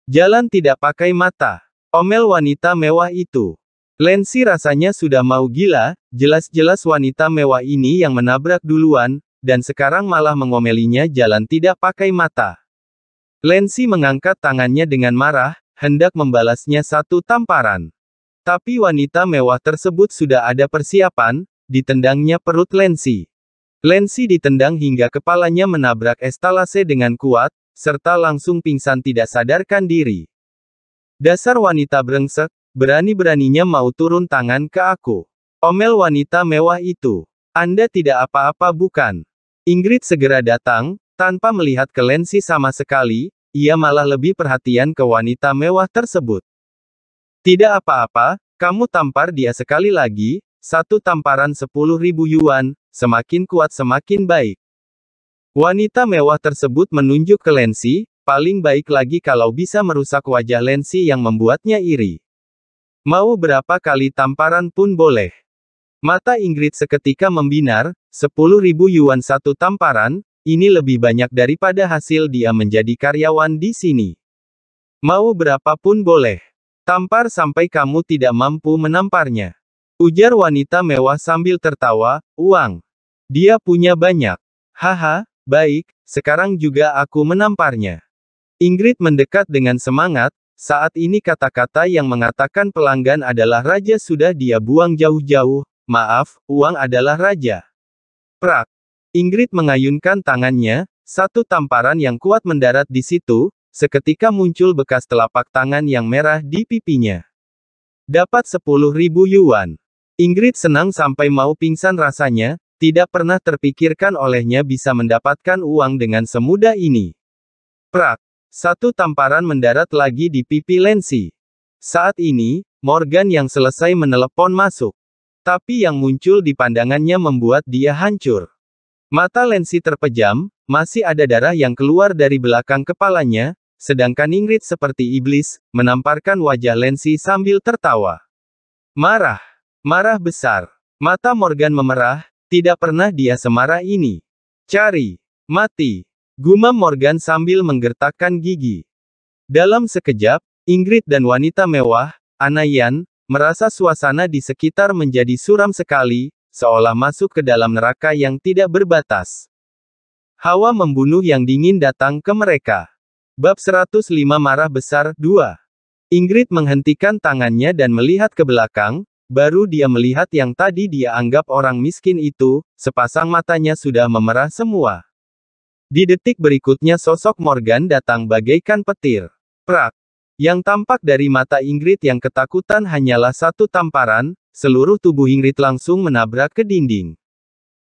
Jalan tidak pakai mata. Omel wanita mewah itu. Lensi rasanya sudah mau gila, jelas-jelas wanita mewah ini yang menabrak duluan, dan sekarang malah mengomelinya jalan tidak pakai mata. Lensi mengangkat tangannya dengan marah, hendak membalasnya satu tamparan. Tapi wanita mewah tersebut sudah ada persiapan, ditendangnya perut Lensi. Lensi ditendang hingga kepalanya menabrak estalase dengan kuat, serta langsung pingsan tidak sadarkan diri. Dasar wanita brengsek, berani-beraninya mau turun tangan ke aku. Omel wanita mewah itu. Anda tidak apa-apa bukan? Ingrid segera datang, tanpa melihat ke Lensi sama sekali, ia malah lebih perhatian ke wanita mewah tersebut. Tidak apa-apa, kamu tampar dia sekali lagi, satu tamparan sepuluh ribu yuan, Semakin kuat semakin baik. Wanita mewah tersebut menunjuk ke Lensi, paling baik lagi kalau bisa merusak wajah Lensi yang membuatnya iri. Mau berapa kali tamparan pun boleh. Mata Ingrid seketika membinar, 10.000 yuan satu tamparan, ini lebih banyak daripada hasil dia menjadi karyawan di sini. Mau berapapun boleh. Tampar sampai kamu tidak mampu menamparnya. Ujar wanita mewah sambil tertawa, uang. Dia punya banyak. Haha, baik, sekarang juga aku menamparnya. Ingrid mendekat dengan semangat, saat ini kata-kata yang mengatakan pelanggan adalah raja sudah dia buang jauh-jauh, maaf, uang adalah raja. Prak. Ingrid mengayunkan tangannya, satu tamparan yang kuat mendarat di situ, seketika muncul bekas telapak tangan yang merah di pipinya. Dapat 10.000 yuan. Ingrid senang sampai mau pingsan rasanya, tidak pernah terpikirkan olehnya bisa mendapatkan uang dengan semudah ini. Prak. Satu tamparan mendarat lagi di pipi Lensi. Saat ini, Morgan yang selesai menelepon masuk. Tapi yang muncul di pandangannya membuat dia hancur. Mata Lensi terpejam, masih ada darah yang keluar dari belakang kepalanya, sedangkan Ingrid seperti iblis, menamparkan wajah Lensi sambil tertawa. Marah. Marah besar. Mata Morgan memerah, tidak pernah dia semarah ini. Cari. Mati. Gumam Morgan sambil menggertakkan gigi. Dalam sekejap, Ingrid dan wanita mewah, Anayan, merasa suasana di sekitar menjadi suram sekali, seolah masuk ke dalam neraka yang tidak berbatas. Hawa membunuh yang dingin datang ke mereka. Bab 105 Marah Besar 2 Ingrid menghentikan tangannya dan melihat ke belakang, Baru dia melihat yang tadi dia anggap orang miskin itu, sepasang matanya sudah memerah semua. Di detik berikutnya sosok Morgan datang bagaikan petir. Prak. Yang tampak dari mata Ingrid yang ketakutan hanyalah satu tamparan, seluruh tubuh Ingrid langsung menabrak ke dinding.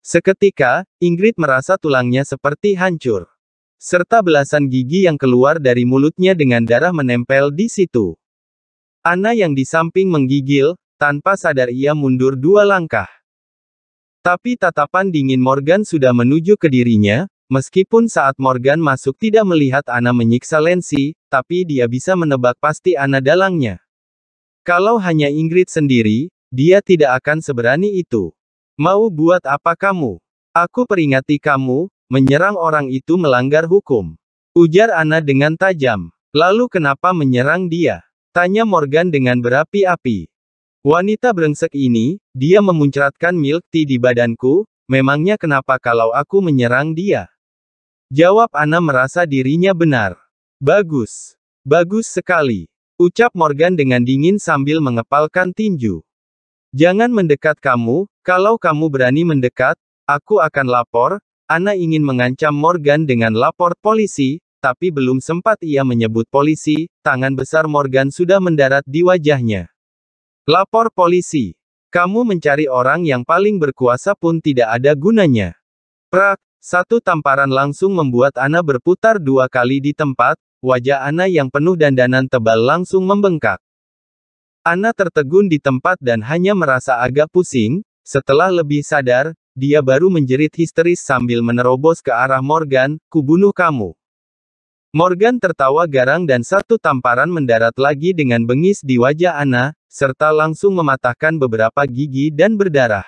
Seketika, Ingrid merasa tulangnya seperti hancur. Serta belasan gigi yang keluar dari mulutnya dengan darah menempel di situ. Ana yang di samping menggigil, tanpa sadar ia mundur dua langkah. Tapi tatapan dingin Morgan sudah menuju ke dirinya, meskipun saat Morgan masuk tidak melihat Ana menyiksa Lensi, tapi dia bisa menebak pasti Ana dalangnya. Kalau hanya Ingrid sendiri, dia tidak akan seberani itu. Mau buat apa kamu? Aku peringati kamu, menyerang orang itu melanggar hukum. Ujar Ana dengan tajam. Lalu kenapa menyerang dia? Tanya Morgan dengan berapi-api. Wanita brengsek ini, dia memuncratkan milk tea di badanku, memangnya kenapa kalau aku menyerang dia? Jawab Ana merasa dirinya benar. Bagus. Bagus sekali. Ucap Morgan dengan dingin sambil mengepalkan tinju. Jangan mendekat kamu, kalau kamu berani mendekat, aku akan lapor, Ana ingin mengancam Morgan dengan lapor polisi, tapi belum sempat ia menyebut polisi, tangan besar Morgan sudah mendarat di wajahnya. Lapor polisi. Kamu mencari orang yang paling berkuasa pun tidak ada gunanya. Prak, satu tamparan langsung membuat Ana berputar dua kali di tempat, wajah Ana yang penuh dandanan tebal langsung membengkak. Ana tertegun di tempat dan hanya merasa agak pusing, setelah lebih sadar, dia baru menjerit histeris sambil menerobos ke arah Morgan, kubunuh kamu. Morgan tertawa garang dan satu tamparan mendarat lagi dengan bengis di wajah Ana, serta langsung mematahkan beberapa gigi dan berdarah.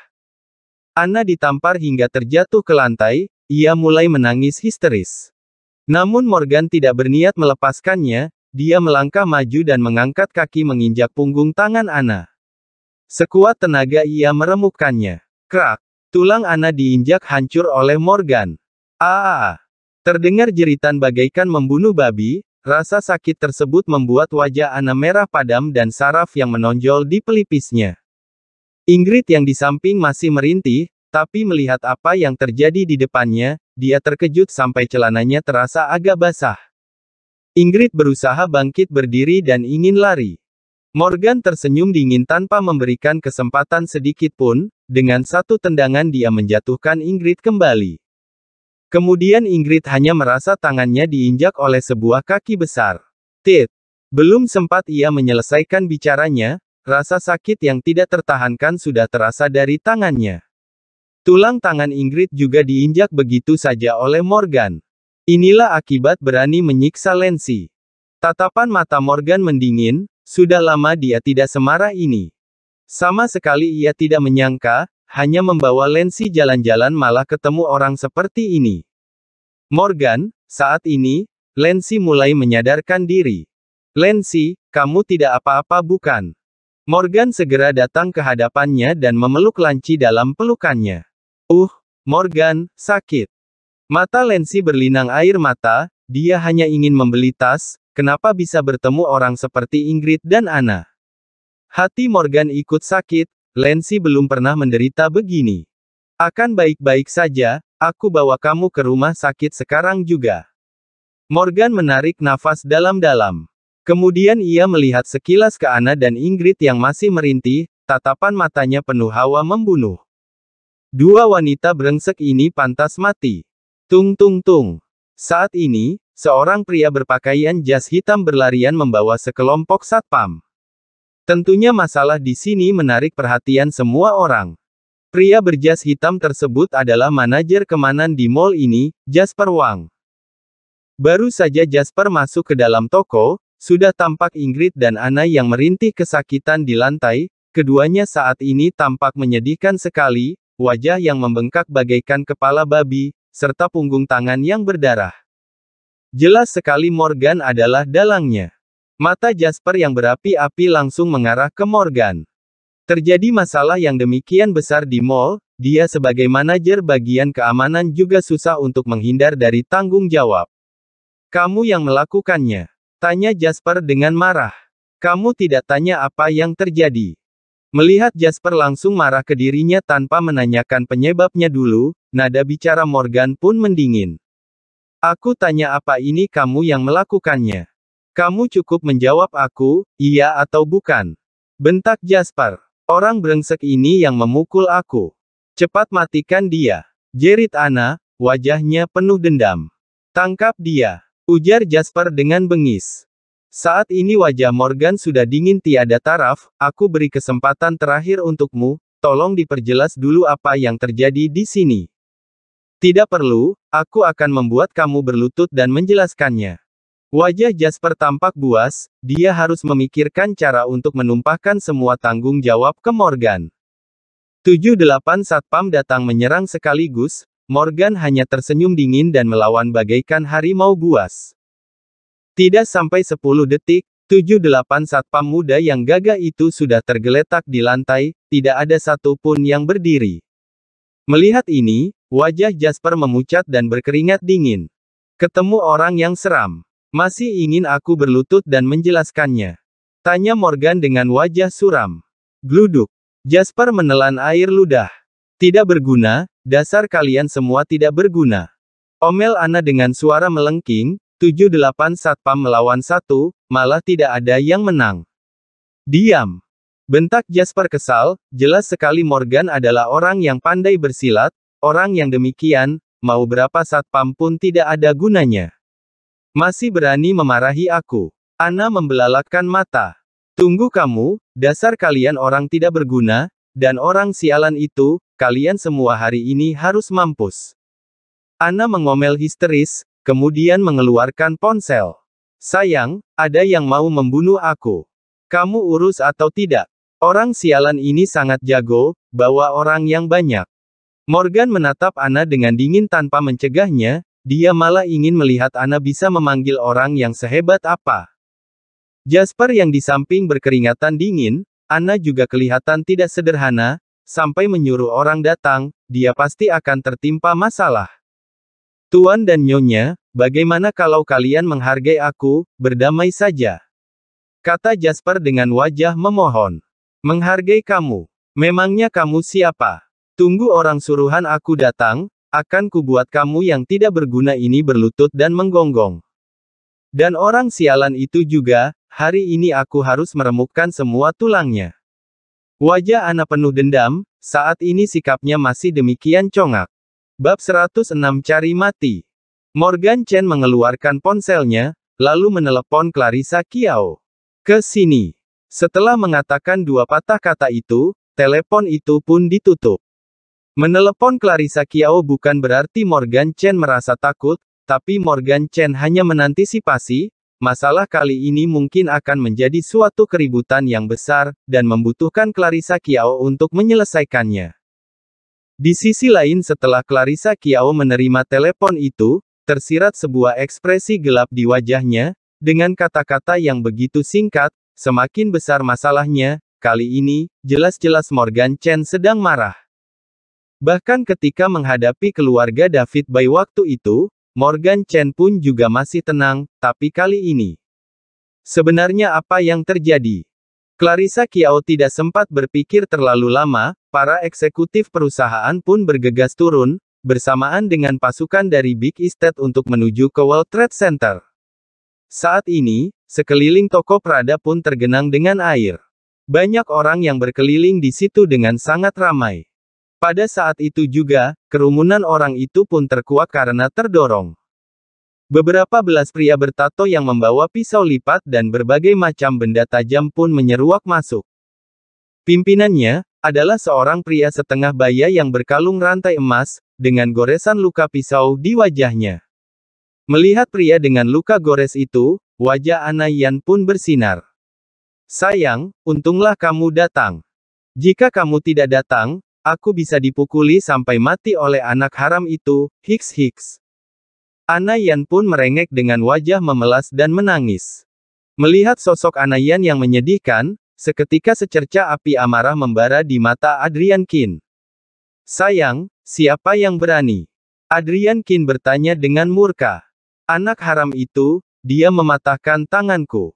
Anna ditampar hingga terjatuh ke lantai, ia mulai menangis histeris. Namun Morgan tidak berniat melepaskannya, dia melangkah maju dan mengangkat kaki menginjak punggung tangan Anna. Sekuat tenaga ia meremukkannya. Krak, tulang Anna diinjak hancur oleh Morgan. Ah! Terdengar jeritan bagaikan membunuh babi, Rasa sakit tersebut membuat wajah Ana merah padam dan saraf yang menonjol di pelipisnya. Ingrid yang di samping masih merintih, tapi melihat apa yang terjadi di depannya, dia terkejut sampai celananya terasa agak basah. Ingrid berusaha bangkit berdiri dan ingin lari. Morgan tersenyum dingin tanpa memberikan kesempatan sedikit pun, dengan satu tendangan dia menjatuhkan Ingrid kembali. Kemudian Ingrid hanya merasa tangannya diinjak oleh sebuah kaki besar. Tit. Belum sempat ia menyelesaikan bicaranya, rasa sakit yang tidak tertahankan sudah terasa dari tangannya. Tulang tangan Ingrid juga diinjak begitu saja oleh Morgan. Inilah akibat berani menyiksa Lensi. Tatapan mata Morgan mendingin, sudah lama dia tidak semarah ini. Sama sekali ia tidak menyangka, hanya membawa Lensi jalan-jalan malah ketemu orang seperti ini. Morgan, saat ini, Lensi mulai menyadarkan diri. Lensi, kamu tidak apa-apa bukan? Morgan segera datang ke hadapannya dan memeluk Lanci dalam pelukannya. Uh, Morgan, sakit. Mata Lensi berlinang air mata, dia hanya ingin membeli tas, kenapa bisa bertemu orang seperti Ingrid dan Anna. Hati Morgan ikut sakit, Lensi belum pernah menderita begini. Akan baik-baik saja, aku bawa kamu ke rumah sakit sekarang juga. Morgan menarik nafas dalam-dalam. Kemudian ia melihat sekilas ke Anna dan Ingrid yang masih merintih, tatapan matanya penuh hawa membunuh. Dua wanita brengsek ini pantas mati. Tung tung tung. Saat ini, seorang pria berpakaian jas hitam berlarian membawa sekelompok satpam. Tentunya masalah di sini menarik perhatian semua orang. Pria berjas hitam tersebut adalah manajer kemanan di mall ini, Jasper Wang. Baru saja Jasper masuk ke dalam toko, sudah tampak Ingrid dan Anna yang merintih kesakitan di lantai, keduanya saat ini tampak menyedihkan sekali, wajah yang membengkak bagaikan kepala babi, serta punggung tangan yang berdarah. Jelas sekali Morgan adalah dalangnya. Mata Jasper yang berapi-api langsung mengarah ke Morgan. Terjadi masalah yang demikian besar di mall, dia sebagai manajer bagian keamanan juga susah untuk menghindar dari tanggung jawab. Kamu yang melakukannya. Tanya Jasper dengan marah. Kamu tidak tanya apa yang terjadi. Melihat Jasper langsung marah ke dirinya tanpa menanyakan penyebabnya dulu, nada bicara Morgan pun mendingin. Aku tanya apa ini kamu yang melakukannya. Kamu cukup menjawab aku, iya atau bukan. Bentak Jasper. Orang brengsek ini yang memukul aku. Cepat matikan dia. Jerit Ana, wajahnya penuh dendam. Tangkap dia. Ujar Jasper dengan bengis. Saat ini wajah Morgan sudah dingin tiada taraf, aku beri kesempatan terakhir untukmu, tolong diperjelas dulu apa yang terjadi di sini. Tidak perlu, aku akan membuat kamu berlutut dan menjelaskannya. Wajah Jasper tampak buas, dia harus memikirkan cara untuk menumpahkan semua tanggung jawab ke Morgan. 78 Satpam datang menyerang sekaligus, Morgan hanya tersenyum dingin dan melawan bagaikan harimau buas. Tidak sampai 10 detik, 78 satpam muda yang gagah itu sudah tergeletak di lantai, tidak ada satupun yang berdiri. Melihat ini, wajah Jasper memucat dan berkeringat dingin. Ketemu orang yang seram. Masih ingin aku berlutut dan menjelaskannya. Tanya Morgan dengan wajah suram. Gluduk. Jasper menelan air ludah. Tidak berguna, dasar kalian semua tidak berguna. Omel Ana dengan suara melengking, 78 satpam melawan satu, malah tidak ada yang menang. Diam. Bentak Jasper kesal, jelas sekali Morgan adalah orang yang pandai bersilat, orang yang demikian, mau berapa satpam pun tidak ada gunanya. Masih berani memarahi aku. Ana membelalakkan mata. Tunggu kamu, dasar kalian orang tidak berguna, dan orang sialan itu, kalian semua hari ini harus mampus. Ana mengomel histeris, kemudian mengeluarkan ponsel. Sayang, ada yang mau membunuh aku. Kamu urus atau tidak? Orang sialan ini sangat jago, bawa orang yang banyak. Morgan menatap Ana dengan dingin tanpa mencegahnya, dia malah ingin melihat Ana bisa memanggil orang yang sehebat apa. Jasper yang di samping berkeringatan dingin, Ana juga kelihatan tidak sederhana, sampai menyuruh orang datang, dia pasti akan tertimpa masalah. Tuan dan Nyonya, bagaimana kalau kalian menghargai aku, berdamai saja? Kata Jasper dengan wajah memohon. Menghargai kamu. Memangnya kamu siapa? Tunggu orang suruhan aku datang, akan kubuat kamu yang tidak berguna ini berlutut dan menggonggong. Dan orang sialan itu juga, hari ini aku harus meremukkan semua tulangnya. Wajah Ana penuh dendam, saat ini sikapnya masih demikian congak. Bab 106 Cari Mati Morgan Chen mengeluarkan ponselnya, lalu menelepon Clarissa Kiao. Ke sini. Setelah mengatakan dua patah kata itu, telepon itu pun ditutup. Menelepon Clarissa Kiao bukan berarti Morgan Chen merasa takut, tapi Morgan Chen hanya menantisipasi, masalah kali ini mungkin akan menjadi suatu keributan yang besar, dan membutuhkan Clarissa Kiao untuk menyelesaikannya. Di sisi lain setelah Clarissa Kiao menerima telepon itu, tersirat sebuah ekspresi gelap di wajahnya, dengan kata-kata yang begitu singkat, semakin besar masalahnya, kali ini, jelas-jelas Morgan Chen sedang marah. Bahkan ketika menghadapi keluarga David Bay waktu itu, Morgan Chen pun juga masih tenang, tapi kali ini. Sebenarnya apa yang terjadi? Clarissa Kiao tidak sempat berpikir terlalu lama, para eksekutif perusahaan pun bergegas turun, bersamaan dengan pasukan dari Big Estate untuk menuju ke World Trade Center. Saat ini, sekeliling toko Prada pun tergenang dengan air. Banyak orang yang berkeliling di situ dengan sangat ramai. Pada saat itu juga, kerumunan orang itu pun terkuak karena terdorong. Beberapa belas pria bertato yang membawa pisau lipat dan berbagai macam benda tajam pun menyeruak masuk. Pimpinannya adalah seorang pria setengah baya yang berkalung rantai emas, dengan goresan luka pisau di wajahnya. Melihat pria dengan luka gores itu, wajah Anayan pun bersinar. Sayang, untunglah kamu datang. Jika kamu tidak datang, Aku bisa dipukuli sampai mati oleh anak haram itu, hiks hiks. Anayan pun merengek dengan wajah memelas dan menangis. Melihat sosok Anayan yang menyedihkan, seketika secerca api amarah membara di mata Adrian Kin. Sayang, siapa yang berani? Adrian Kin bertanya dengan murka. Anak haram itu, dia mematahkan tanganku.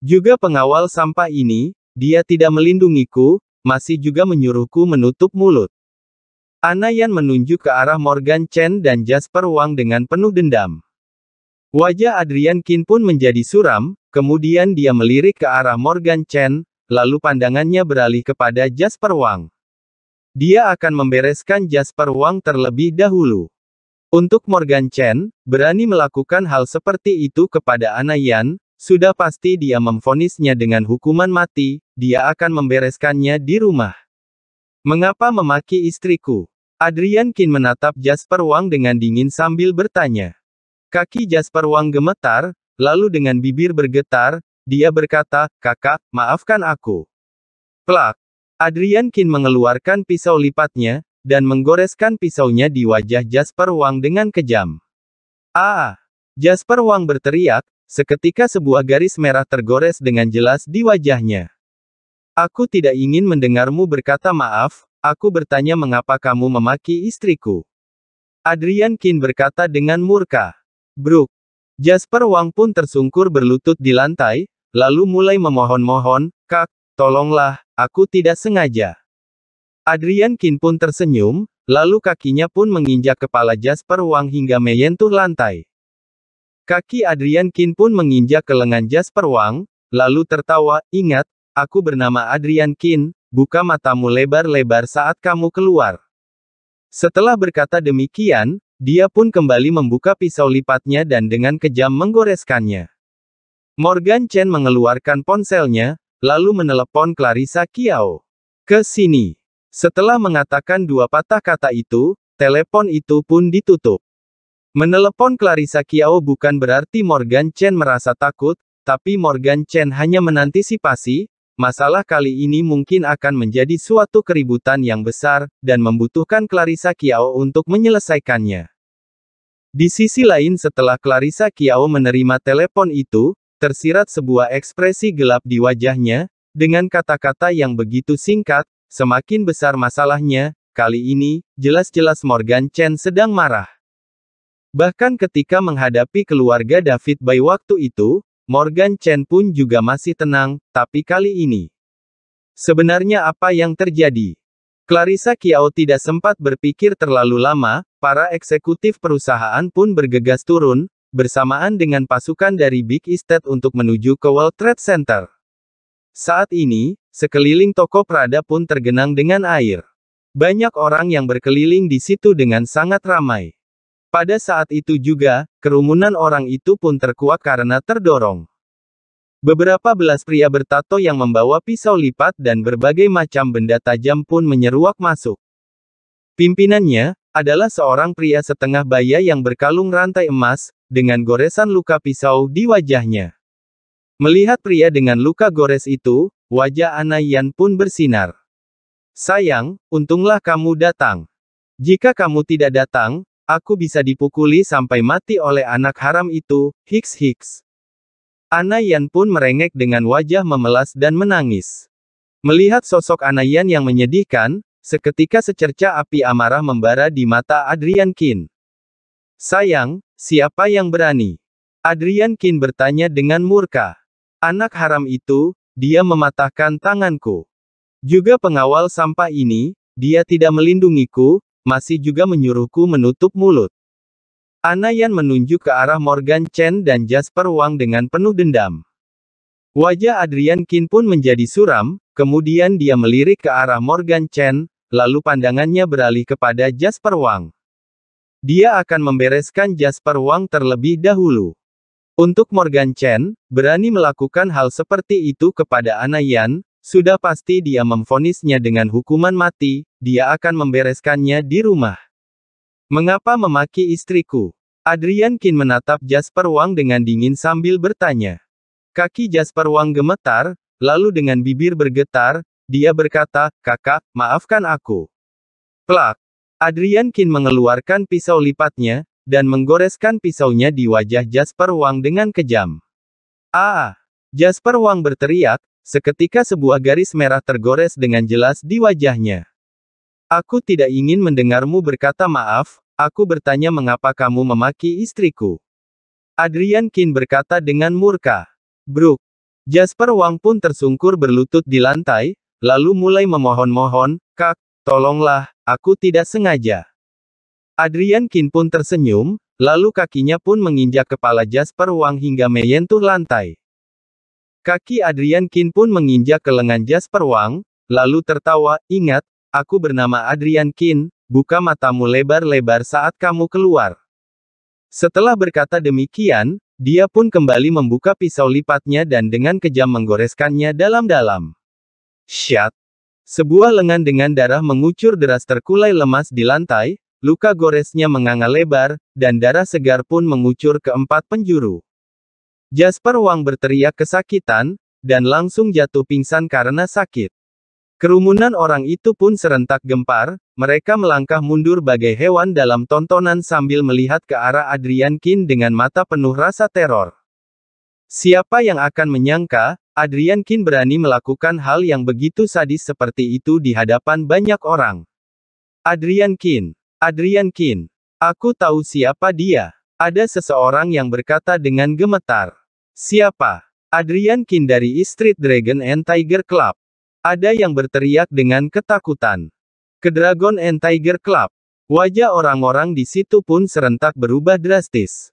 Juga pengawal sampah ini, dia tidak melindungiku, masih juga menyuruhku menutup mulut. Anayan menunjuk ke arah Morgan Chen dan Jasper Wang dengan penuh dendam. Wajah Adrian Kin pun menjadi suram, kemudian dia melirik ke arah Morgan Chen, lalu pandangannya beralih kepada Jasper Wang. Dia akan membereskan Jasper Wang terlebih dahulu. Untuk Morgan Chen, berani melakukan hal seperti itu kepada Anayan, sudah pasti dia memfonisnya dengan hukuman mati, dia akan membereskannya di rumah. Mengapa memaki istriku? Adrian Kin menatap Jasper Wang dengan dingin sambil bertanya. Kaki Jasper Wang gemetar, lalu dengan bibir bergetar, dia berkata, kakak, maafkan aku. Plak. Adrian Kin mengeluarkan pisau lipatnya, dan menggoreskan pisaunya di wajah Jasper Wang dengan kejam. Ah! Jasper Wang berteriak, seketika sebuah garis merah tergores dengan jelas di wajahnya. Aku tidak ingin mendengarmu berkata maaf, aku bertanya mengapa kamu memaki istriku. Adrian Kin berkata dengan murka. Brooke. Jasper Wang pun tersungkur berlutut di lantai, lalu mulai memohon-mohon, Kak, tolonglah, aku tidak sengaja. Adrian Kin pun tersenyum, lalu kakinya pun menginjak kepala Jasper Wang hingga menyentuh lantai. Kaki Adrian Kin pun menginjak ke lengan Jasper Wang, lalu tertawa, ingat, Aku bernama Adrian Kin, buka matamu lebar-lebar saat kamu keluar. Setelah berkata demikian, dia pun kembali membuka pisau lipatnya dan dengan kejam menggoreskannya. Morgan Chen mengeluarkan ponselnya, lalu menelepon Clarissa Kiao. Ke sini. Setelah mengatakan dua patah kata itu, telepon itu pun ditutup. Menelepon Clarissa Kiao bukan berarti Morgan Chen merasa takut, tapi Morgan Chen hanya menantisipasi, masalah kali ini mungkin akan menjadi suatu keributan yang besar, dan membutuhkan Clarissa Kiao untuk menyelesaikannya. Di sisi lain setelah Clarissa Kiao menerima telepon itu, tersirat sebuah ekspresi gelap di wajahnya, dengan kata-kata yang begitu singkat, semakin besar masalahnya, kali ini, jelas-jelas Morgan Chen sedang marah. Bahkan ketika menghadapi keluarga David Bay waktu itu, Morgan Chen pun juga masih tenang, tapi kali ini. Sebenarnya apa yang terjadi? Clarissa Kiao tidak sempat berpikir terlalu lama, para eksekutif perusahaan pun bergegas turun, bersamaan dengan pasukan dari Big Estate untuk menuju ke World Trade Center. Saat ini, sekeliling toko Prada pun tergenang dengan air. Banyak orang yang berkeliling di situ dengan sangat ramai. Pada saat itu juga, kerumunan orang itu pun terkuak karena terdorong. Beberapa belas pria bertato yang membawa pisau lipat dan berbagai macam benda tajam pun menyeruak masuk. Pimpinannya adalah seorang pria setengah baya yang berkalung rantai emas, dengan goresan luka pisau di wajahnya. Melihat pria dengan luka gores itu, wajah Anayan pun bersinar. Sayang, untunglah kamu datang. Jika kamu tidak datang, Aku bisa dipukuli sampai mati oleh anak haram itu, Hicks Hicks. Anayan pun merengek dengan wajah memelas dan menangis. Melihat sosok Anayan yang menyedihkan, seketika secerca api amarah membara di mata Adrian Kin. Sayang, siapa yang berani? Adrian Kin bertanya dengan murka. Anak haram itu, dia mematahkan tanganku. Juga pengawal sampah ini, dia tidak melindungiku, masih juga menyuruhku menutup mulut. Anayan menunjuk ke arah Morgan Chen dan Jasper Wang dengan penuh dendam. Wajah Adrian Kin pun menjadi suram, kemudian dia melirik ke arah Morgan Chen, lalu pandangannya beralih kepada Jasper Wang. Dia akan membereskan Jasper Wang terlebih dahulu. Untuk Morgan Chen, berani melakukan hal seperti itu kepada Anayan, sudah pasti dia memfonisnya dengan hukuman mati, dia akan membereskannya di rumah. Mengapa memaki istriku? Adrian Kin menatap Jasper Wang dengan dingin sambil bertanya. Kaki Jasper Wang gemetar, lalu dengan bibir bergetar, dia berkata, kakak, maafkan aku. Plak. Adrian Kin mengeluarkan pisau lipatnya, dan menggoreskan pisaunya di wajah Jasper Wang dengan kejam. Ah! ah. Jasper Wang berteriak, Seketika sebuah garis merah tergores dengan jelas di wajahnya. Aku tidak ingin mendengarmu berkata maaf, aku bertanya mengapa kamu memaki istriku. Adrian Kin berkata dengan murka. Brooke. Jasper Wang pun tersungkur berlutut di lantai, lalu mulai memohon-mohon, kak, tolonglah, aku tidak sengaja. Adrian Kin pun tersenyum, lalu kakinya pun menginjak kepala Jasper Wang hingga menyentuh lantai. Kaki Adrian Kin pun menginjak ke lengan Jasper Wang, lalu tertawa, ingat, aku bernama Adrian Kin, buka matamu lebar-lebar saat kamu keluar. Setelah berkata demikian, dia pun kembali membuka pisau lipatnya dan dengan kejam menggoreskannya dalam-dalam. Syat! Sebuah lengan dengan darah mengucur deras terkulai lemas di lantai, luka goresnya menganga lebar, dan darah segar pun mengucur ke empat penjuru. Jasper Wang berteriak kesakitan, dan langsung jatuh pingsan karena sakit. Kerumunan orang itu pun serentak gempar, mereka melangkah mundur bagai hewan dalam tontonan sambil melihat ke arah Adrian Kin dengan mata penuh rasa teror. Siapa yang akan menyangka, Adrian Kin berani melakukan hal yang begitu sadis seperti itu di hadapan banyak orang. Adrian Kin, Adrian Kin, aku tahu siapa dia. Ada seseorang yang berkata dengan gemetar. Siapa? Adrian Kin dari Street Dragon and Tiger Club. Ada yang berteriak dengan ketakutan. Ke Dragon and Tiger Club. Wajah orang-orang di situ pun serentak berubah drastis.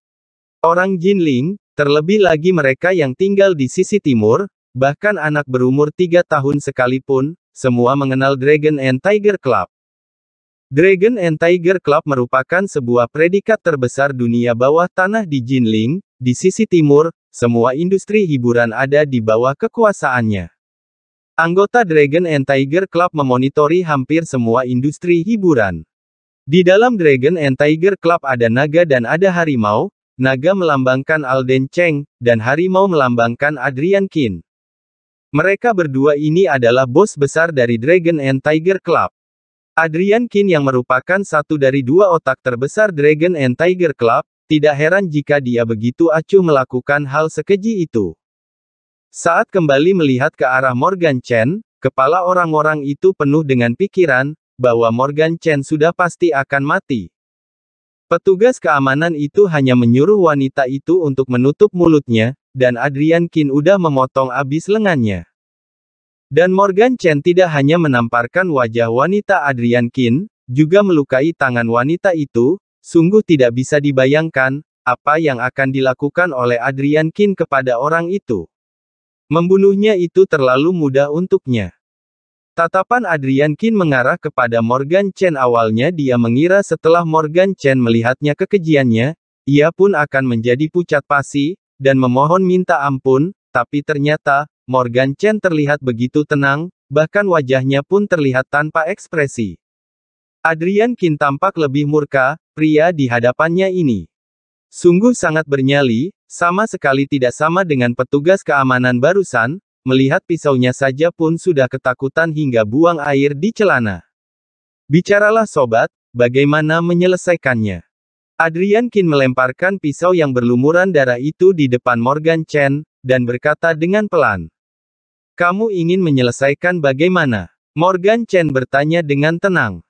Orang Jinling, terlebih lagi mereka yang tinggal di sisi timur, bahkan anak berumur tiga tahun sekalipun, semua mengenal Dragon and Tiger Club. Dragon and Tiger Club merupakan sebuah predikat terbesar dunia bawah tanah di Jinling, di sisi timur, semua industri hiburan ada di bawah kekuasaannya. Anggota Dragon and Tiger Club memonitori hampir semua industri hiburan. Di dalam Dragon and Tiger Club ada naga dan ada harimau, naga melambangkan Alden Cheng, dan harimau melambangkan Adrian Kin. Mereka berdua ini adalah bos besar dari Dragon and Tiger Club. Adrian Kin yang merupakan satu dari dua otak terbesar Dragon and Tiger Club, tidak heran jika dia begitu acuh melakukan hal sekeji itu. Saat kembali melihat ke arah Morgan Chen, kepala orang-orang itu penuh dengan pikiran, bahwa Morgan Chen sudah pasti akan mati. Petugas keamanan itu hanya menyuruh wanita itu untuk menutup mulutnya, dan Adrian Kin udah memotong abis lengannya. Dan Morgan Chen tidak hanya menamparkan wajah wanita Adrian Kin, juga melukai tangan wanita itu, Sungguh tidak bisa dibayangkan, apa yang akan dilakukan oleh Adrian Kin kepada orang itu. Membunuhnya itu terlalu mudah untuknya. Tatapan Adrian Kin mengarah kepada Morgan Chen awalnya dia mengira setelah Morgan Chen melihatnya kekejiannya, ia pun akan menjadi pucat pasi, dan memohon minta ampun, tapi ternyata, Morgan Chen terlihat begitu tenang, bahkan wajahnya pun terlihat tanpa ekspresi. Adrian Kin tampak lebih murka, pria di hadapannya ini. Sungguh sangat bernyali, sama sekali tidak sama dengan petugas keamanan barusan, melihat pisaunya saja pun sudah ketakutan hingga buang air di celana. Bicaralah sobat, bagaimana menyelesaikannya. Adrian Kin melemparkan pisau yang berlumuran darah itu di depan Morgan Chen, dan berkata dengan pelan. Kamu ingin menyelesaikan bagaimana? Morgan Chen bertanya dengan tenang.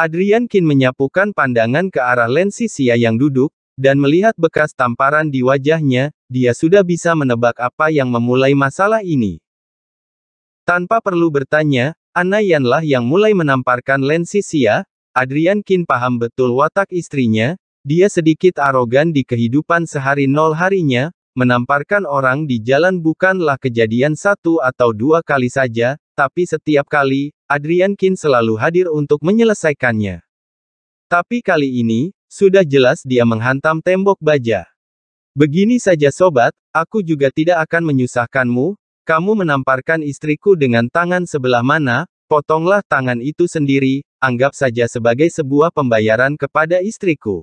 Adrian Kin menyapukan pandangan ke arah Sia yang duduk, dan melihat bekas tamparan di wajahnya, dia sudah bisa menebak apa yang memulai masalah ini. Tanpa perlu bertanya, Anayanlah yang mulai menamparkan Sia. Adrian Kin paham betul watak istrinya, dia sedikit arogan di kehidupan sehari nol harinya, menamparkan orang di jalan bukanlah kejadian satu atau dua kali saja, tapi setiap kali, Adrian Kin selalu hadir untuk menyelesaikannya. Tapi kali ini, sudah jelas dia menghantam tembok baja. Begini saja sobat, aku juga tidak akan menyusahkanmu, kamu menamparkan istriku dengan tangan sebelah mana, potonglah tangan itu sendiri, anggap saja sebagai sebuah pembayaran kepada istriku.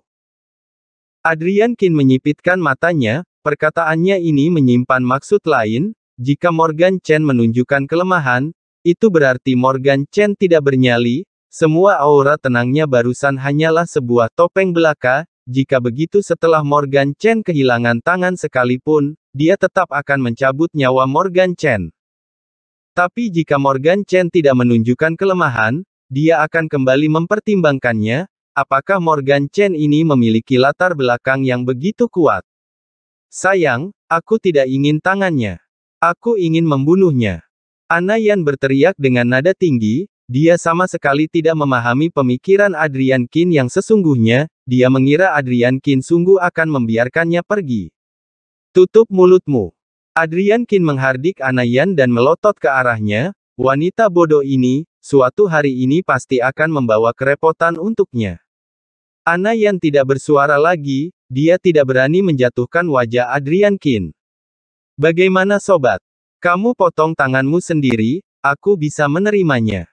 Adrian Kin menyipitkan matanya, perkataannya ini menyimpan maksud lain, jika Morgan Chen menunjukkan kelemahan, itu berarti Morgan Chen tidak bernyali, semua aura tenangnya barusan hanyalah sebuah topeng belaka, jika begitu setelah Morgan Chen kehilangan tangan sekalipun, dia tetap akan mencabut nyawa Morgan Chen. Tapi jika Morgan Chen tidak menunjukkan kelemahan, dia akan kembali mempertimbangkannya, apakah Morgan Chen ini memiliki latar belakang yang begitu kuat. Sayang, aku tidak ingin tangannya. Aku ingin membunuhnya. Ana Yan berteriak dengan nada tinggi, dia sama sekali tidak memahami pemikiran Adrian Kin yang sesungguhnya, dia mengira Adrian Kin sungguh akan membiarkannya pergi. Tutup mulutmu. Adrian Kin menghardik Ana Yan dan melotot ke arahnya, wanita bodoh ini, suatu hari ini pasti akan membawa kerepotan untuknya. Ana Yan tidak bersuara lagi, dia tidak berani menjatuhkan wajah Adrian Kin. Bagaimana sobat? Kamu potong tanganmu sendiri, aku bisa menerimanya.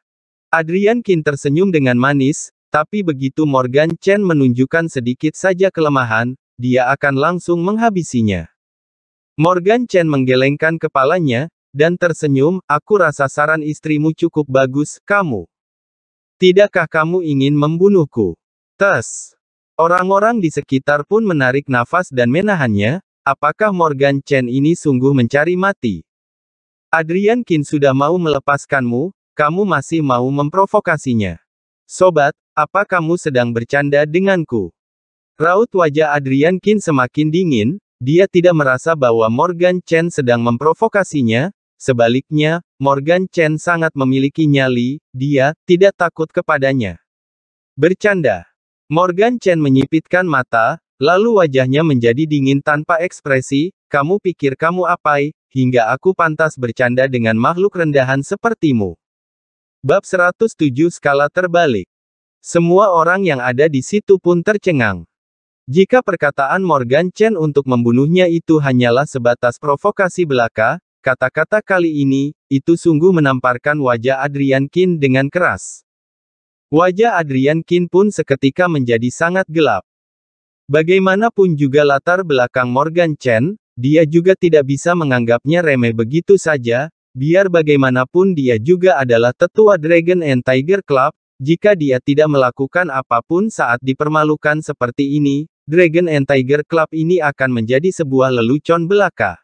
Adrian Kin tersenyum dengan manis, tapi begitu Morgan Chen menunjukkan sedikit saja kelemahan, dia akan langsung menghabisinya. Morgan Chen menggelengkan kepalanya, dan tersenyum, aku rasa saran istrimu cukup bagus, kamu. Tidakkah kamu ingin membunuhku? Tes. Orang-orang di sekitar pun menarik nafas dan menahannya, apakah Morgan Chen ini sungguh mencari mati? Adrian Kin sudah mau melepaskanmu, kamu masih mau memprovokasinya. Sobat, apa kamu sedang bercanda denganku? Raut wajah Adrian Kin semakin dingin, dia tidak merasa bahwa Morgan Chen sedang memprovokasinya, sebaliknya, Morgan Chen sangat memiliki nyali, dia tidak takut kepadanya. Bercanda. Morgan Chen menyipitkan mata, lalu wajahnya menjadi dingin tanpa ekspresi, kamu pikir kamu apai, hingga aku pantas bercanda dengan makhluk rendahan sepertimu. Bab 107 skala terbalik. Semua orang yang ada di situ pun tercengang. Jika perkataan Morgan Chen untuk membunuhnya itu hanyalah sebatas provokasi belaka, kata-kata kali ini, itu sungguh menamparkan wajah Adrian Kin dengan keras. Wajah Adrian Kin pun seketika menjadi sangat gelap. Bagaimanapun juga latar belakang Morgan Chen, dia juga tidak bisa menganggapnya remeh begitu saja, biar bagaimanapun dia juga adalah tetua Dragon and Tiger Club, jika dia tidak melakukan apapun saat dipermalukan seperti ini, Dragon and Tiger Club ini akan menjadi sebuah lelucon belaka.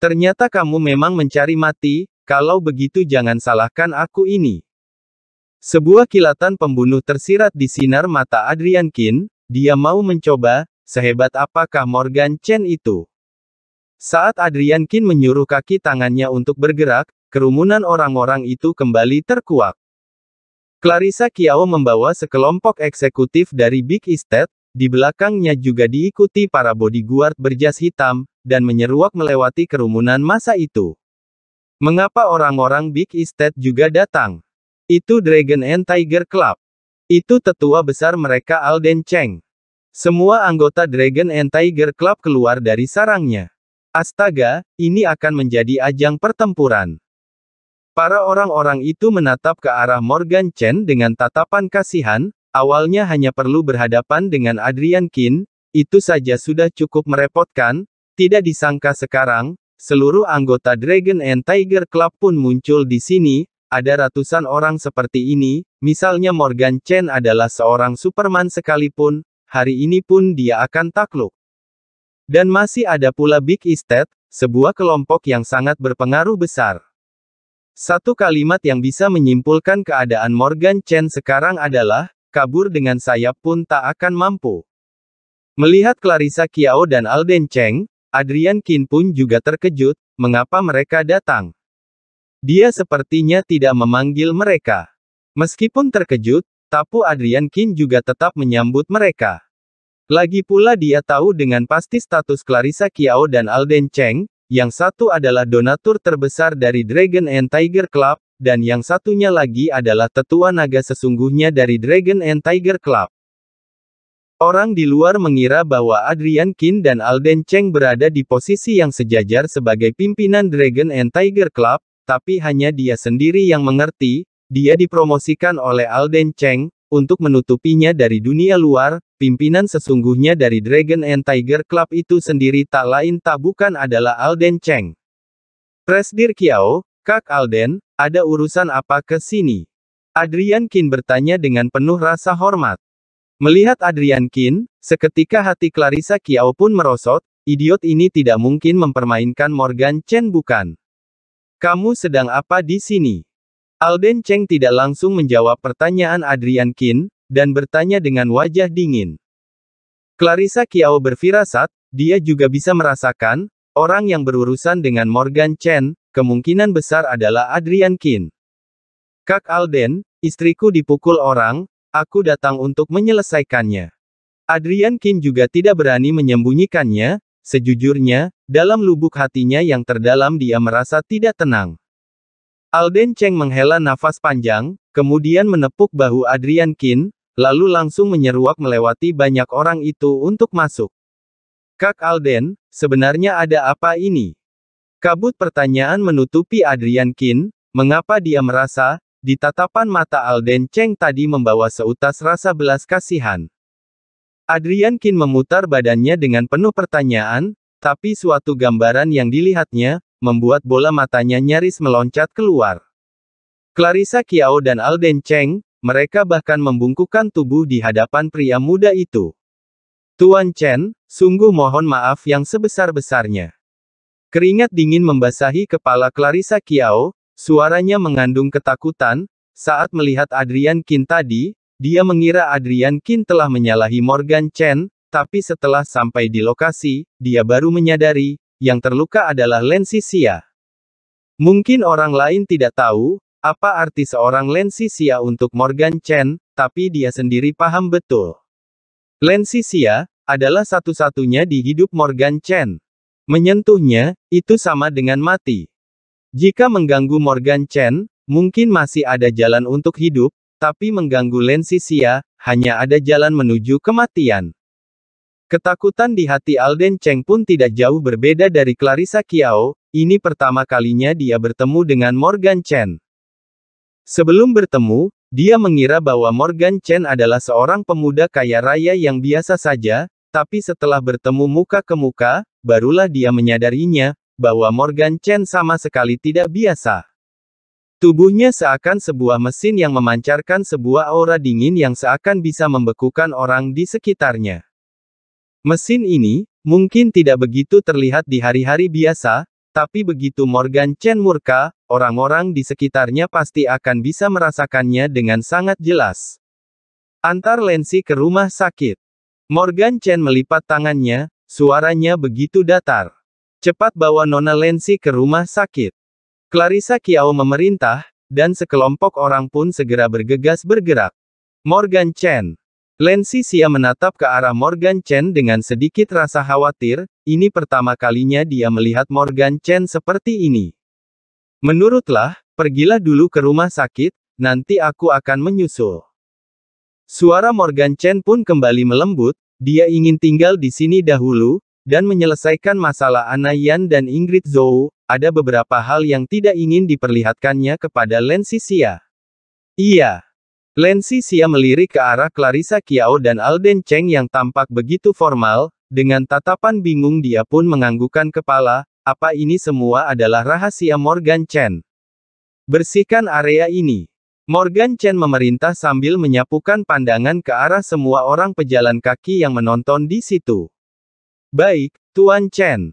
Ternyata kamu memang mencari mati, kalau begitu jangan salahkan aku ini. Sebuah kilatan pembunuh tersirat di sinar mata Adrian Kin, dia mau mencoba, sehebat apakah Morgan Chen itu. Saat Adrian Kin menyuruh kaki tangannya untuk bergerak, kerumunan orang-orang itu kembali terkuak. Clarissa Kiao membawa sekelompok eksekutif dari Big Estate, di belakangnya juga diikuti para bodyguard berjas hitam, dan menyeruak melewati kerumunan masa itu. Mengapa orang-orang Big Estate juga datang? Itu Dragon and Tiger Club. Itu tetua besar mereka Alden Cheng. Semua anggota Dragon and Tiger Club keluar dari sarangnya. Astaga, ini akan menjadi ajang pertempuran. Para orang-orang itu menatap ke arah Morgan Chen dengan tatapan kasihan, awalnya hanya perlu berhadapan dengan Adrian Kin, itu saja sudah cukup merepotkan, tidak disangka sekarang, seluruh anggota Dragon and Tiger Club pun muncul di sini, ada ratusan orang seperti ini, misalnya Morgan Chen adalah seorang Superman sekalipun, hari ini pun dia akan takluk. Dan masih ada pula Big Estate, sebuah kelompok yang sangat berpengaruh besar. Satu kalimat yang bisa menyimpulkan keadaan Morgan Chen sekarang adalah, kabur dengan sayap pun tak akan mampu. Melihat Clarissa Kiao dan Alden Cheng, Adrian Kin pun juga terkejut, mengapa mereka datang. Dia sepertinya tidak memanggil mereka. Meskipun terkejut, Tapu Adrian Kin juga tetap menyambut mereka. Lagi pula dia tahu dengan pasti status Clarissa Kiao dan Alden Cheng, yang satu adalah donatur terbesar dari Dragon and Tiger Club, dan yang satunya lagi adalah tetua naga sesungguhnya dari Dragon and Tiger Club. Orang di luar mengira bahwa Adrian Kin dan Alden Cheng berada di posisi yang sejajar sebagai pimpinan Dragon and Tiger Club, tapi hanya dia sendiri yang mengerti, dia dipromosikan oleh Alden Cheng, untuk menutupinya dari dunia luar, Pimpinan sesungguhnya dari Dragon and Tiger Club itu sendiri tak lain tak bukan adalah Alden Cheng. Presdir Kiao, Kak Alden, ada urusan apa ke sini? Adrian Kin bertanya dengan penuh rasa hormat. Melihat Adrian Kin, seketika hati Clarissa Kiao pun merosot, idiot ini tidak mungkin mempermainkan Morgan Chen bukan? Kamu sedang apa di sini? Alden Cheng tidak langsung menjawab pertanyaan Adrian Kin, dan bertanya dengan wajah dingin. Clarissa Kiao berfirasat, dia juga bisa merasakan, orang yang berurusan dengan Morgan Chen, kemungkinan besar adalah Adrian Kin. Kak Alden, istriku dipukul orang, aku datang untuk menyelesaikannya. Adrian Kin juga tidak berani menyembunyikannya, sejujurnya, dalam lubuk hatinya yang terdalam dia merasa tidak tenang. Alden Cheng menghela nafas panjang, kemudian menepuk bahu Adrian Kin, lalu langsung menyeruak melewati banyak orang itu untuk masuk. Kak Alden, sebenarnya ada apa ini? Kabut pertanyaan menutupi Adrian Kin, mengapa dia merasa, di tatapan mata Alden Cheng tadi membawa seutas rasa belas kasihan. Adrian Kin memutar badannya dengan penuh pertanyaan, tapi suatu gambaran yang dilihatnya, membuat bola matanya nyaris meloncat keluar. Clarissa Kiao dan Alden Cheng, mereka bahkan membungkukkan tubuh di hadapan pria muda itu. Tuan Chen, sungguh mohon maaf yang sebesar-besarnya. Keringat dingin membasahi kepala Clarissa Kiao, suaranya mengandung ketakutan, saat melihat Adrian Kin tadi, dia mengira Adrian Kin telah menyalahi Morgan Chen, tapi setelah sampai di lokasi, dia baru menyadari, yang terluka adalah Lensi Sia. Mungkin orang lain tidak tahu, apa arti seorang Lensisia untuk Morgan Chen, tapi dia sendiri paham betul. Lensisia, adalah satu-satunya di hidup Morgan Chen. Menyentuhnya, itu sama dengan mati. Jika mengganggu Morgan Chen, mungkin masih ada jalan untuk hidup, tapi mengganggu Lensisia, hanya ada jalan menuju kematian. Ketakutan di hati Alden Cheng pun tidak jauh berbeda dari Clarissa Kiao, ini pertama kalinya dia bertemu dengan Morgan Chen. Sebelum bertemu, dia mengira bahwa Morgan Chen adalah seorang pemuda kaya raya yang biasa saja, tapi setelah bertemu muka ke muka, barulah dia menyadarinya, bahwa Morgan Chen sama sekali tidak biasa. Tubuhnya seakan sebuah mesin yang memancarkan sebuah aura dingin yang seakan bisa membekukan orang di sekitarnya. Mesin ini, mungkin tidak begitu terlihat di hari-hari biasa, tapi begitu Morgan Chen murka, orang-orang di sekitarnya pasti akan bisa merasakannya dengan sangat jelas. Antar Lensi ke rumah sakit. Morgan Chen melipat tangannya, suaranya begitu datar. Cepat bawa Nona Lensi ke rumah sakit. Clarissa Kiao memerintah, dan sekelompok orang pun segera bergegas bergerak. Morgan Chen, Lensi Sia menatap ke arah Morgan Chen dengan sedikit rasa khawatir, ini pertama kalinya dia melihat Morgan Chen seperti ini. Menurutlah, pergilah dulu ke rumah sakit, nanti aku akan menyusul. Suara Morgan Chen pun kembali melembut, dia ingin tinggal di sini dahulu, dan menyelesaikan masalah Anayan dan Ingrid Zhou, ada beberapa hal yang tidak ingin diperlihatkannya kepada Lensi Sia. Iya. Lensi Sia melirik ke arah Clarissa Kiao dan Alden Cheng yang tampak begitu formal, dengan tatapan bingung dia pun menganggukkan kepala, apa ini semua adalah rahasia Morgan Chen. Bersihkan area ini. Morgan Chen memerintah sambil menyapukan pandangan ke arah semua orang pejalan kaki yang menonton di situ. Baik, Tuan Chen.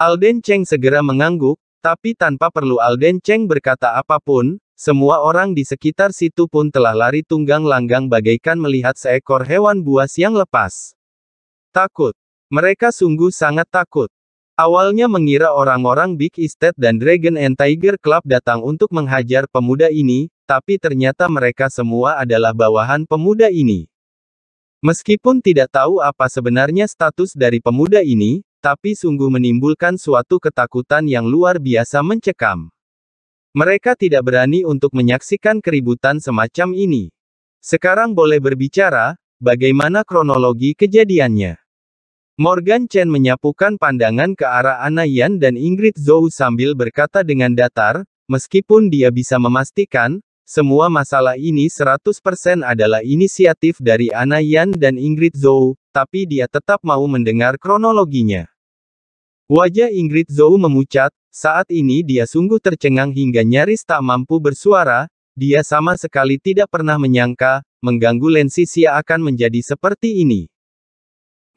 Alden Cheng segera mengangguk, tapi tanpa perlu Alden Cheng berkata apapun, semua orang di sekitar situ pun telah lari tunggang langgang bagaikan melihat seekor hewan buas yang lepas. Takut. Mereka sungguh sangat takut. Awalnya mengira orang-orang Big Estate dan Dragon and Tiger Club datang untuk menghajar pemuda ini, tapi ternyata mereka semua adalah bawahan pemuda ini. Meskipun tidak tahu apa sebenarnya status dari pemuda ini, tapi sungguh menimbulkan suatu ketakutan yang luar biasa mencekam. Mereka tidak berani untuk menyaksikan keributan semacam ini. Sekarang boleh berbicara, bagaimana kronologi kejadiannya. Morgan Chen menyapukan pandangan ke arah Anna Yan dan Ingrid Zhou sambil berkata dengan datar, meskipun dia bisa memastikan, semua masalah ini 100% adalah inisiatif dari Ana Yan dan Ingrid Zhou, tapi dia tetap mau mendengar kronologinya. Wajah Ingrid Zhou memucat, saat ini dia sungguh tercengang hingga nyaris tak mampu bersuara, dia sama sekali tidak pernah menyangka, mengganggu Lensisia akan menjadi seperti ini.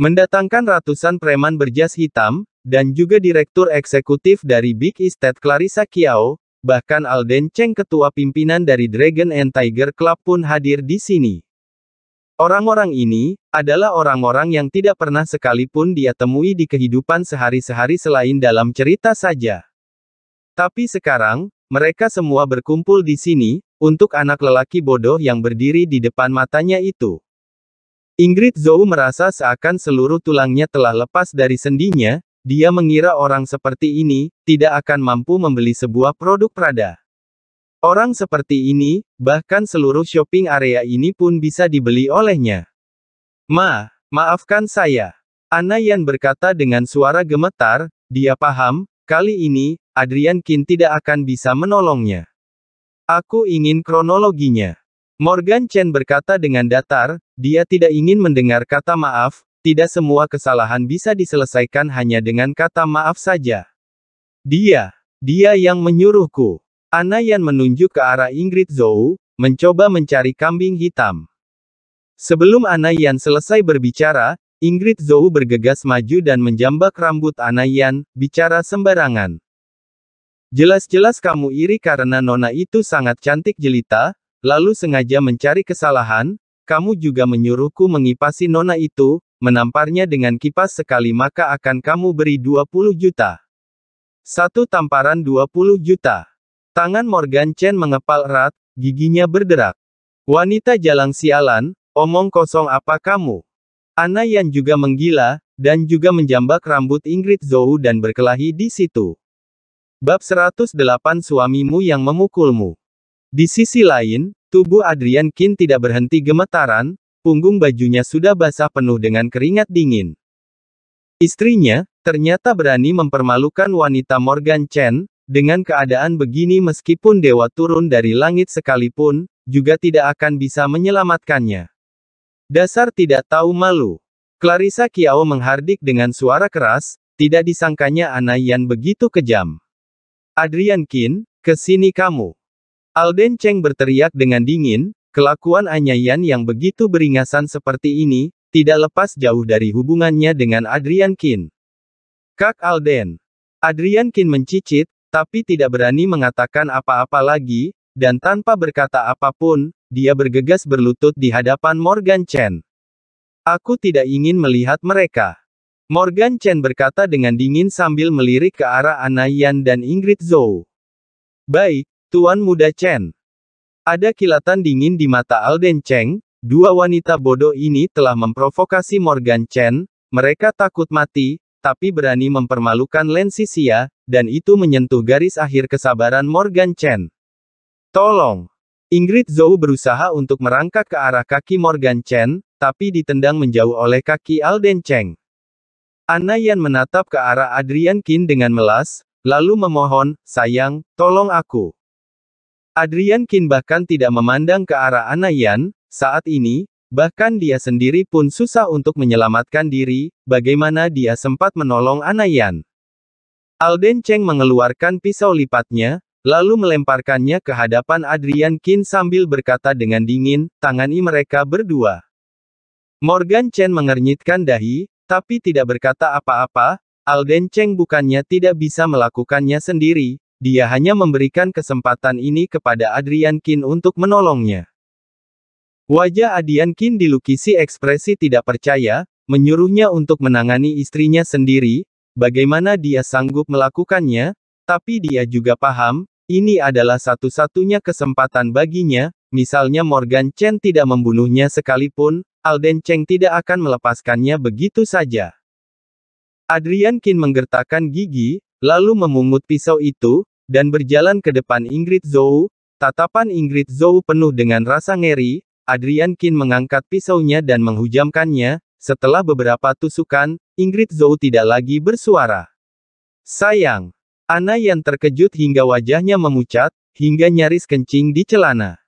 Mendatangkan ratusan preman berjas hitam, dan juga direktur eksekutif dari Big Estate Clarissa Kiao, Bahkan Alden Cheng ketua pimpinan dari Dragon and Tiger Club pun hadir di sini. Orang-orang ini, adalah orang-orang yang tidak pernah sekalipun dia temui di kehidupan sehari hari selain dalam cerita saja. Tapi sekarang, mereka semua berkumpul di sini, untuk anak lelaki bodoh yang berdiri di depan matanya itu. Ingrid Zhou merasa seakan seluruh tulangnya telah lepas dari sendinya, dia mengira orang seperti ini tidak akan mampu membeli sebuah produk Prada. Orang seperti ini, bahkan seluruh shopping area ini pun bisa dibeli olehnya. Ma, maafkan saya. Ana Yan berkata dengan suara gemetar, dia paham, kali ini, Adrian Kin tidak akan bisa menolongnya. Aku ingin kronologinya. Morgan Chen berkata dengan datar, dia tidak ingin mendengar kata maaf, tidak semua kesalahan bisa diselesaikan hanya dengan kata maaf saja. Dia, dia yang menyuruhku. Anayan menunjuk ke arah Ingrid Zhou, mencoba mencari kambing hitam. Sebelum Anayan selesai berbicara, Ingrid Zhou bergegas maju dan menjambak rambut Anayan, bicara sembarangan. Jelas-jelas kamu iri karena Nona itu sangat cantik jelita, lalu sengaja mencari kesalahan, kamu juga menyuruhku mengipasi Nona itu, menamparnya dengan kipas sekali maka akan kamu beri 20 juta. Satu tamparan 20 juta. Tangan Morgan Chen mengepal erat, giginya berderak. Wanita jalang sialan, omong kosong apa kamu? Ana Yan juga menggila, dan juga menjambak rambut Ingrid Zhou dan berkelahi di situ. Bab 108 Suamimu yang Memukulmu Di sisi lain, tubuh Adrian Kin tidak berhenti gemetaran, Punggung bajunya sudah basah penuh dengan keringat dingin. Istrinya, ternyata berani mempermalukan wanita Morgan Chen, dengan keadaan begini meskipun dewa turun dari langit sekalipun, juga tidak akan bisa menyelamatkannya. Dasar tidak tahu malu. Clarissa Kiao menghardik dengan suara keras, tidak disangkanya Ana Yan begitu kejam. Adrian Qin, kesini kamu. Alden Cheng berteriak dengan dingin, Kelakuan Anyayan yang begitu beringasan seperti ini, tidak lepas jauh dari hubungannya dengan Adrian Kin. Kak Alden. Adrian Kin mencicit, tapi tidak berani mengatakan apa-apa lagi, dan tanpa berkata apapun, dia bergegas berlutut di hadapan Morgan Chen. Aku tidak ingin melihat mereka. Morgan Chen berkata dengan dingin sambil melirik ke arah Anayan dan Ingrid Zhou. Baik, Tuan Muda Chen. Ada kilatan dingin di mata Alden Cheng, dua wanita bodoh ini telah memprovokasi Morgan Chen, mereka takut mati, tapi berani mempermalukan Lensisia, dan itu menyentuh garis akhir kesabaran Morgan Chen. Tolong! Ingrid Zhou berusaha untuk merangkak ke arah kaki Morgan Chen, tapi ditendang menjauh oleh kaki Alden Cheng. Anna Yan menatap ke arah Adrian Qin dengan melas, lalu memohon, sayang, tolong aku. Adrian Kin bahkan tidak memandang ke arah Anayan, saat ini, bahkan dia sendiri pun susah untuk menyelamatkan diri, bagaimana dia sempat menolong Anayan. Alden Cheng mengeluarkan pisau lipatnya, lalu melemparkannya ke hadapan Adrian Kin sambil berkata dengan dingin, tangani mereka berdua. Morgan Chen mengernyitkan dahi, tapi tidak berkata apa-apa, Alden Cheng bukannya tidak bisa melakukannya sendiri, dia hanya memberikan kesempatan ini kepada Adrian Kin untuk menolongnya. Wajah Adrian Kin dilukisi ekspresi tidak percaya, menyuruhnya untuk menangani istrinya sendiri, bagaimana dia sanggup melakukannya, tapi dia juga paham, ini adalah satu-satunya kesempatan baginya, misalnya Morgan Chen tidak membunuhnya sekalipun, Alden Cheng tidak akan melepaskannya begitu saja. Adrian Kin menggertakkan gigi, lalu memungut pisau itu, dan berjalan ke depan Ingrid Zhou, tatapan Ingrid Zhou penuh dengan rasa ngeri, Adrian Kin mengangkat pisaunya dan menghujamkannya, setelah beberapa tusukan, Ingrid Zhou tidak lagi bersuara. Sayang! Ana yang terkejut hingga wajahnya memucat, hingga nyaris kencing di celana.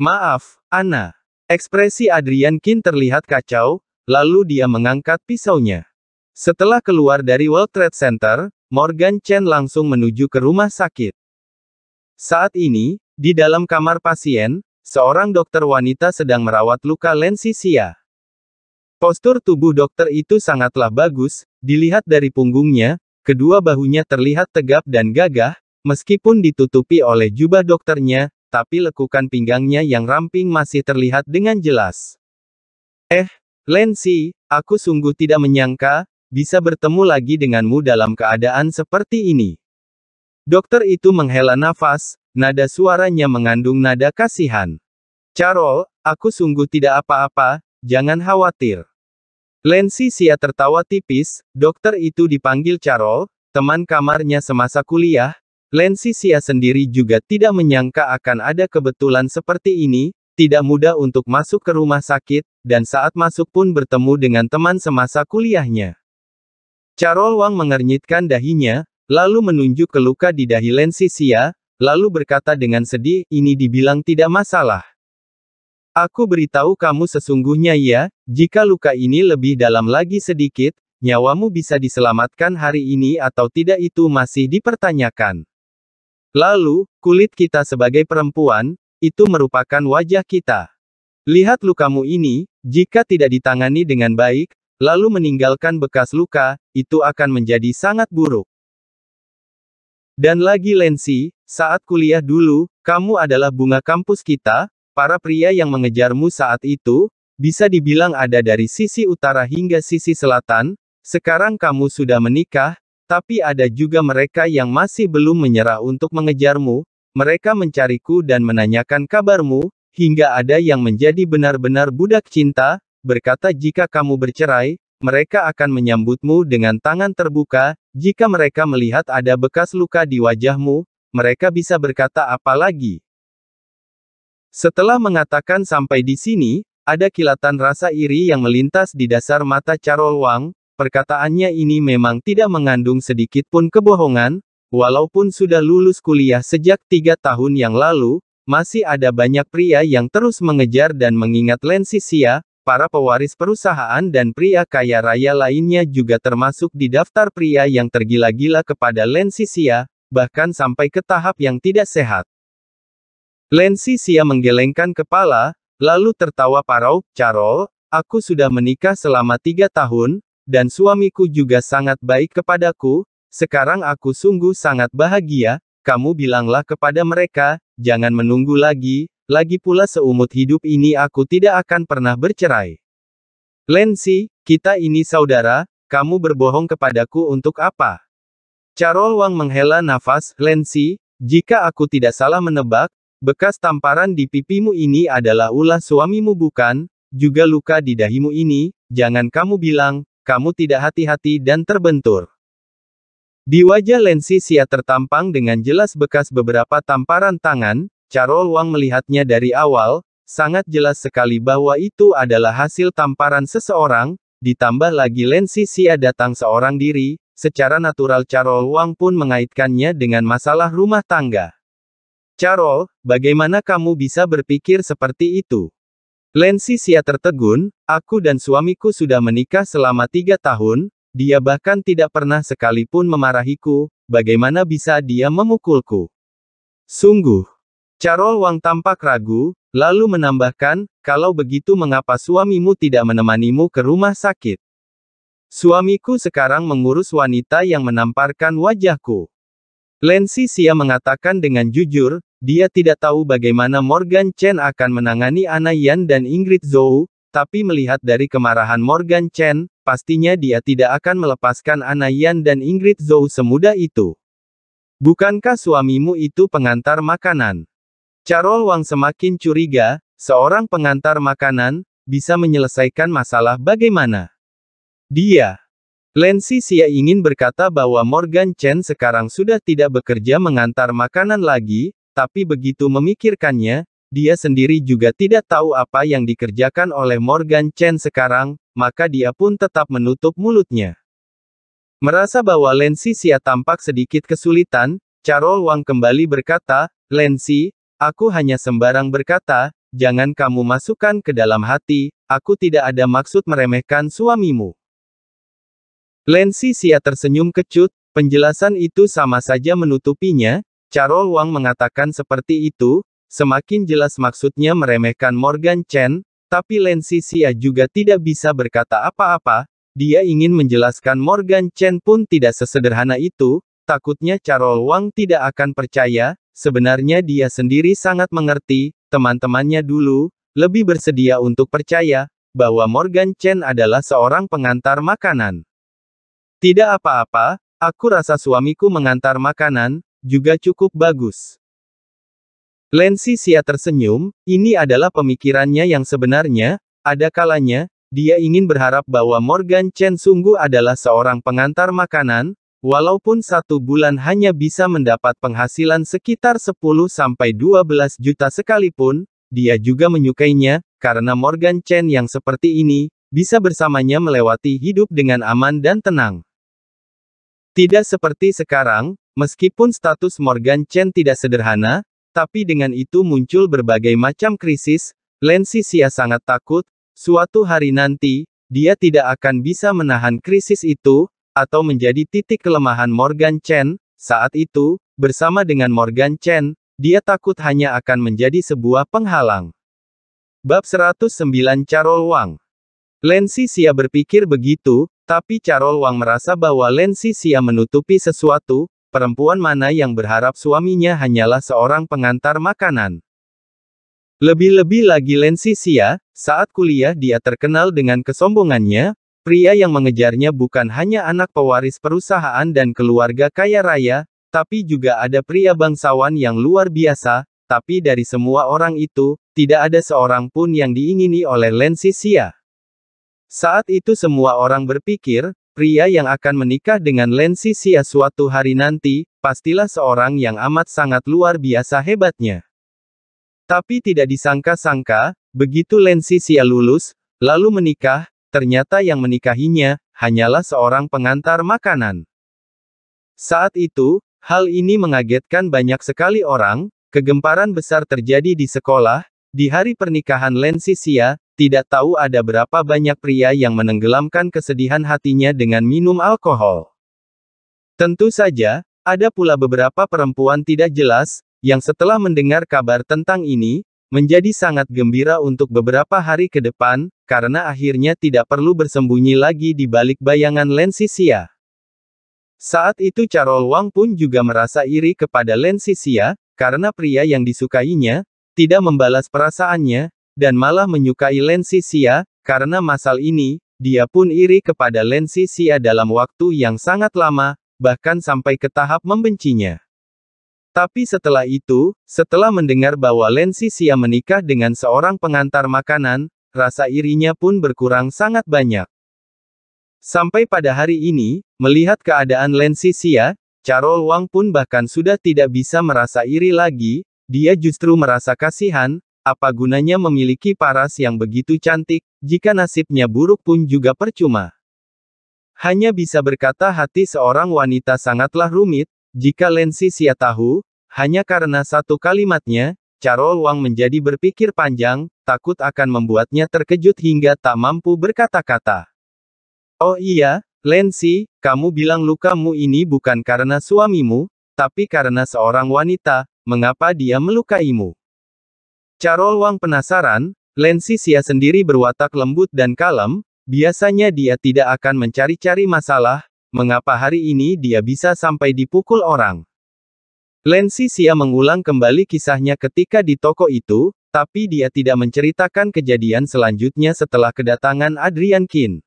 Maaf, Ana. Ekspresi Adrian Kin terlihat kacau, lalu dia mengangkat pisaunya. Setelah keluar dari World Trade Center, Morgan Chen langsung menuju ke rumah sakit. Saat ini, di dalam kamar pasien, seorang dokter wanita sedang merawat luka lensisia. Postur tubuh dokter itu sangatlah bagus, dilihat dari punggungnya, kedua bahunya terlihat tegap dan gagah, meskipun ditutupi oleh jubah dokternya, tapi lekukan pinggangnya yang ramping masih terlihat dengan jelas. Eh, Lensi, aku sungguh tidak menyangka, bisa bertemu lagi denganmu dalam keadaan seperti ini. Dokter itu menghela nafas, nada suaranya mengandung nada kasihan. Carol, aku sungguh tidak apa-apa, jangan khawatir. Lensi Sia tertawa tipis, dokter itu dipanggil Carol, teman kamarnya semasa kuliah, Lensi Sia sendiri juga tidak menyangka akan ada kebetulan seperti ini, tidak mudah untuk masuk ke rumah sakit, dan saat masuk pun bertemu dengan teman semasa kuliahnya. Carol Wang mengernyitkan dahinya, lalu menunjuk ke luka di dahi sia, lalu berkata dengan sedih, ini dibilang tidak masalah. Aku beritahu kamu sesungguhnya ya, jika luka ini lebih dalam lagi sedikit, nyawamu bisa diselamatkan hari ini atau tidak itu masih dipertanyakan. Lalu, kulit kita sebagai perempuan, itu merupakan wajah kita. Lihat lukamu ini, jika tidak ditangani dengan baik, lalu meninggalkan bekas luka, itu akan menjadi sangat buruk. Dan lagi Lensi, saat kuliah dulu, kamu adalah bunga kampus kita, para pria yang mengejarmu saat itu, bisa dibilang ada dari sisi utara hingga sisi selatan, sekarang kamu sudah menikah, tapi ada juga mereka yang masih belum menyerah untuk mengejarmu, mereka mencariku dan menanyakan kabarmu, hingga ada yang menjadi benar-benar budak cinta, berkata jika kamu bercerai, mereka akan menyambutmu dengan tangan terbuka, jika mereka melihat ada bekas luka di wajahmu, mereka bisa berkata apa lagi. Setelah mengatakan sampai di sini, ada kilatan rasa iri yang melintas di dasar mata Carol Wang, perkataannya ini memang tidak mengandung sedikit pun kebohongan, walaupun sudah lulus kuliah sejak tiga tahun yang lalu, masih ada banyak pria yang terus mengejar dan mengingat Lensi Sia, Para pewaris perusahaan dan pria kaya raya lainnya juga termasuk di daftar pria yang tergila-gila kepada Lensisia, bahkan sampai ke tahap yang tidak sehat. Lensisia menggelengkan kepala, lalu tertawa parau, Carol, aku sudah menikah selama tiga tahun, dan suamiku juga sangat baik kepadaku, sekarang aku sungguh sangat bahagia, kamu bilanglah kepada mereka, jangan menunggu lagi, lagi pula seumut hidup ini aku tidak akan pernah bercerai. Lensi, kita ini saudara, kamu berbohong kepadaku untuk apa? Carol Wang menghela nafas, Lensi, jika aku tidak salah menebak, bekas tamparan di pipimu ini adalah ulah suamimu bukan, juga luka di dahimu ini, jangan kamu bilang, kamu tidak hati-hati dan terbentur. Di wajah Lensi Sia tertampang dengan jelas bekas beberapa tamparan tangan, Carol Wang melihatnya dari awal, sangat jelas sekali bahwa itu adalah hasil tamparan seseorang, ditambah lagi Lensi Sia datang seorang diri, secara natural Carol Wang pun mengaitkannya dengan masalah rumah tangga. Carol, bagaimana kamu bisa berpikir seperti itu? Lensi Sia tertegun, aku dan suamiku sudah menikah selama tiga tahun, dia bahkan tidak pernah sekalipun memarahiku, bagaimana bisa dia memukulku? Sungguh, Carol Wang tampak ragu, lalu menambahkan, kalau begitu mengapa suamimu tidak menemanimu ke rumah sakit? Suamiku sekarang mengurus wanita yang menamparkan wajahku. Lensi Sia mengatakan dengan jujur, dia tidak tahu bagaimana Morgan Chen akan menangani Ana Yan dan Ingrid Zhou, tapi melihat dari kemarahan Morgan Chen, pastinya dia tidak akan melepaskan Ana Yan dan Ingrid Zhou semudah itu. Bukankah suamimu itu pengantar makanan? Carol Wang semakin curiga, seorang pengantar makanan, bisa menyelesaikan masalah bagaimana. Dia. Lensi Sia ingin berkata bahwa Morgan Chen sekarang sudah tidak bekerja mengantar makanan lagi, tapi begitu memikirkannya, dia sendiri juga tidak tahu apa yang dikerjakan oleh Morgan Chen sekarang, maka dia pun tetap menutup mulutnya. Merasa bahwa Lensi Sia tampak sedikit kesulitan, Carol Wang kembali berkata, Lensi, Aku hanya sembarang berkata, jangan kamu masukkan ke dalam hati, aku tidak ada maksud meremehkan suamimu. Lensi Sia tersenyum kecut, penjelasan itu sama saja menutupinya, Carol Wang mengatakan seperti itu, semakin jelas maksudnya meremehkan Morgan Chen, tapi Lensi Sia juga tidak bisa berkata apa-apa, dia ingin menjelaskan Morgan Chen pun tidak sesederhana itu, takutnya Carol Wang tidak akan percaya, Sebenarnya dia sendiri sangat mengerti, teman-temannya dulu, lebih bersedia untuk percaya, bahwa Morgan Chen adalah seorang pengantar makanan. Tidak apa-apa, aku rasa suamiku mengantar makanan, juga cukup bagus. Lensi Sia tersenyum, ini adalah pemikirannya yang sebenarnya, ada kalanya, dia ingin berharap bahwa Morgan Chen sungguh adalah seorang pengantar makanan, Walaupun satu bulan hanya bisa mendapat penghasilan sekitar 10-12 juta sekalipun, dia juga menyukainya, karena Morgan Chen yang seperti ini, bisa bersamanya melewati hidup dengan aman dan tenang. Tidak seperti sekarang, meskipun status Morgan Chen tidak sederhana, tapi dengan itu muncul berbagai macam krisis, Lensi Sia sangat takut, suatu hari nanti, dia tidak akan bisa menahan krisis itu, atau menjadi titik kelemahan Morgan Chen, saat itu, bersama dengan Morgan Chen, dia takut hanya akan menjadi sebuah penghalang. Bab 109 Carol Wang Lensi Sia berpikir begitu, tapi Carol Wang merasa bahwa Lensi Sia menutupi sesuatu, perempuan mana yang berharap suaminya hanyalah seorang pengantar makanan. Lebih-lebih lagi Lensi Sia saat kuliah dia terkenal dengan kesombongannya, Pria yang mengejarnya bukan hanya anak pewaris perusahaan dan keluarga kaya raya, tapi juga ada pria bangsawan yang luar biasa, tapi dari semua orang itu, tidak ada seorang pun yang diingini oleh Lensisia. Saat itu semua orang berpikir, pria yang akan menikah dengan Lensisia suatu hari nanti, pastilah seorang yang amat sangat luar biasa hebatnya. Tapi tidak disangka-sangka, begitu Lensisia lulus, lalu menikah, ternyata yang menikahinya hanyalah seorang pengantar makanan. Saat itu, hal ini mengagetkan banyak sekali orang, kegemparan besar terjadi di sekolah, di hari pernikahan Lensisia, tidak tahu ada berapa banyak pria yang menenggelamkan kesedihan hatinya dengan minum alkohol. Tentu saja, ada pula beberapa perempuan tidak jelas, yang setelah mendengar kabar tentang ini, menjadi sangat gembira untuk beberapa hari ke depan, karena akhirnya tidak perlu bersembunyi lagi di balik bayangan Lensisia. Saat itu Carol Wang pun juga merasa iri kepada Lensisia, karena pria yang disukainya, tidak membalas perasaannya, dan malah menyukai Lensisia, karena masal ini, dia pun iri kepada Lensisia dalam waktu yang sangat lama, bahkan sampai ke tahap membencinya. Tapi setelah itu, setelah mendengar bahwa Lensi Sia menikah dengan seorang pengantar makanan, rasa irinya pun berkurang sangat banyak. Sampai pada hari ini, melihat keadaan Lensi Sia, Carol Wang pun bahkan sudah tidak bisa merasa iri lagi, dia justru merasa kasihan, apa gunanya memiliki paras yang begitu cantik, jika nasibnya buruk pun juga percuma. Hanya bisa berkata hati seorang wanita sangatlah rumit, jika Lensi Sia tahu, hanya karena satu kalimatnya, Carol Wang menjadi berpikir panjang, takut akan membuatnya terkejut hingga tak mampu berkata-kata. Oh iya, Lensi, kamu bilang lukamu ini bukan karena suamimu, tapi karena seorang wanita, mengapa dia melukaimu? Carol Wang penasaran, Lensi Sia sendiri berwatak lembut dan kalem, biasanya dia tidak akan mencari-cari masalah, mengapa hari ini dia bisa sampai dipukul orang. Lensi Sia mengulang kembali kisahnya ketika di toko itu, tapi dia tidak menceritakan kejadian selanjutnya setelah kedatangan Adrian Kin.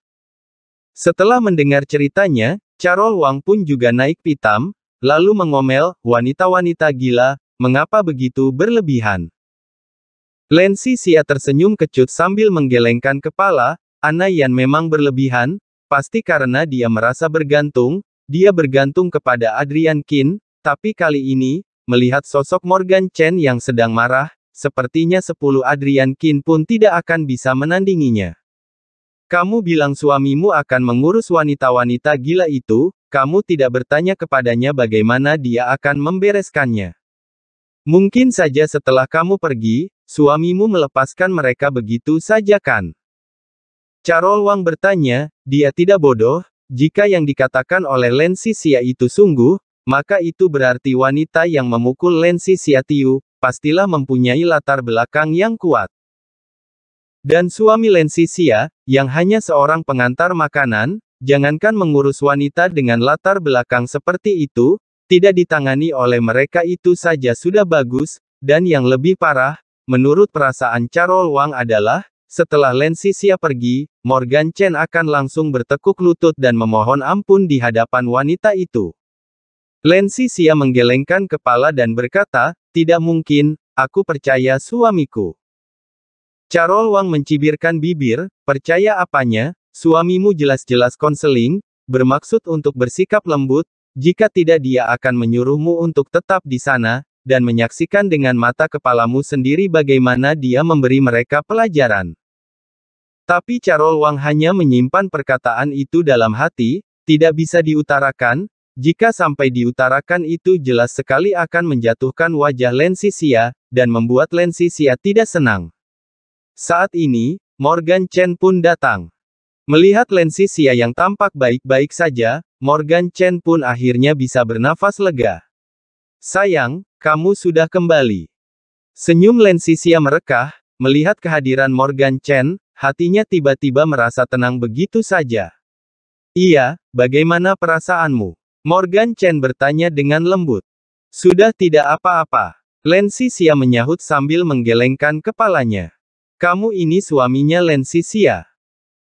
Setelah mendengar ceritanya, Carol Wang pun juga naik pitam, lalu mengomel, wanita-wanita gila, mengapa begitu berlebihan. Lensi Sia tersenyum kecut sambil menggelengkan kepala, Ana Yan memang berlebihan, Pasti karena dia merasa bergantung, dia bergantung kepada Adrian Kin, tapi kali ini, melihat sosok Morgan Chen yang sedang marah, sepertinya 10 Adrian Kin pun tidak akan bisa menandinginya. Kamu bilang suamimu akan mengurus wanita-wanita gila itu, kamu tidak bertanya kepadanya bagaimana dia akan membereskannya. Mungkin saja setelah kamu pergi, suamimu melepaskan mereka begitu saja kan? Carol Wang bertanya, dia tidak bodoh, jika yang dikatakan oleh Sia itu sungguh, maka itu berarti wanita yang memukul Sia Tiu, pastilah mempunyai latar belakang yang kuat. Dan suami Sia yang hanya seorang pengantar makanan, jangankan mengurus wanita dengan latar belakang seperti itu, tidak ditangani oleh mereka itu saja sudah bagus, dan yang lebih parah, menurut perasaan Carol Wang adalah, setelah Lensi Sia pergi, Morgan Chen akan langsung bertekuk lutut dan memohon ampun di hadapan wanita itu. Lensi Sia menggelengkan kepala dan berkata, tidak mungkin, aku percaya suamiku. Carol Wang mencibirkan bibir, percaya apanya, suamimu jelas-jelas konseling, bermaksud untuk bersikap lembut, jika tidak dia akan menyuruhmu untuk tetap di sana, dan menyaksikan dengan mata kepalamu sendiri bagaimana dia memberi mereka pelajaran. Tapi Carol Wang hanya menyimpan perkataan itu dalam hati, tidak bisa diutarakan, jika sampai diutarakan itu jelas sekali akan menjatuhkan wajah Lensisia, dan membuat Lensisia tidak senang. Saat ini, Morgan Chen pun datang. Melihat Lensisia yang tampak baik-baik saja, Morgan Chen pun akhirnya bisa bernafas lega. Sayang, kamu sudah kembali. Senyum Lensisia merekah, melihat kehadiran Morgan Chen, hatinya tiba-tiba merasa tenang begitu saja. Iya, bagaimana perasaanmu? Morgan Chen bertanya dengan lembut. Sudah tidak apa-apa. Lensisia menyahut sambil menggelengkan kepalanya. Kamu ini suaminya Lensisia.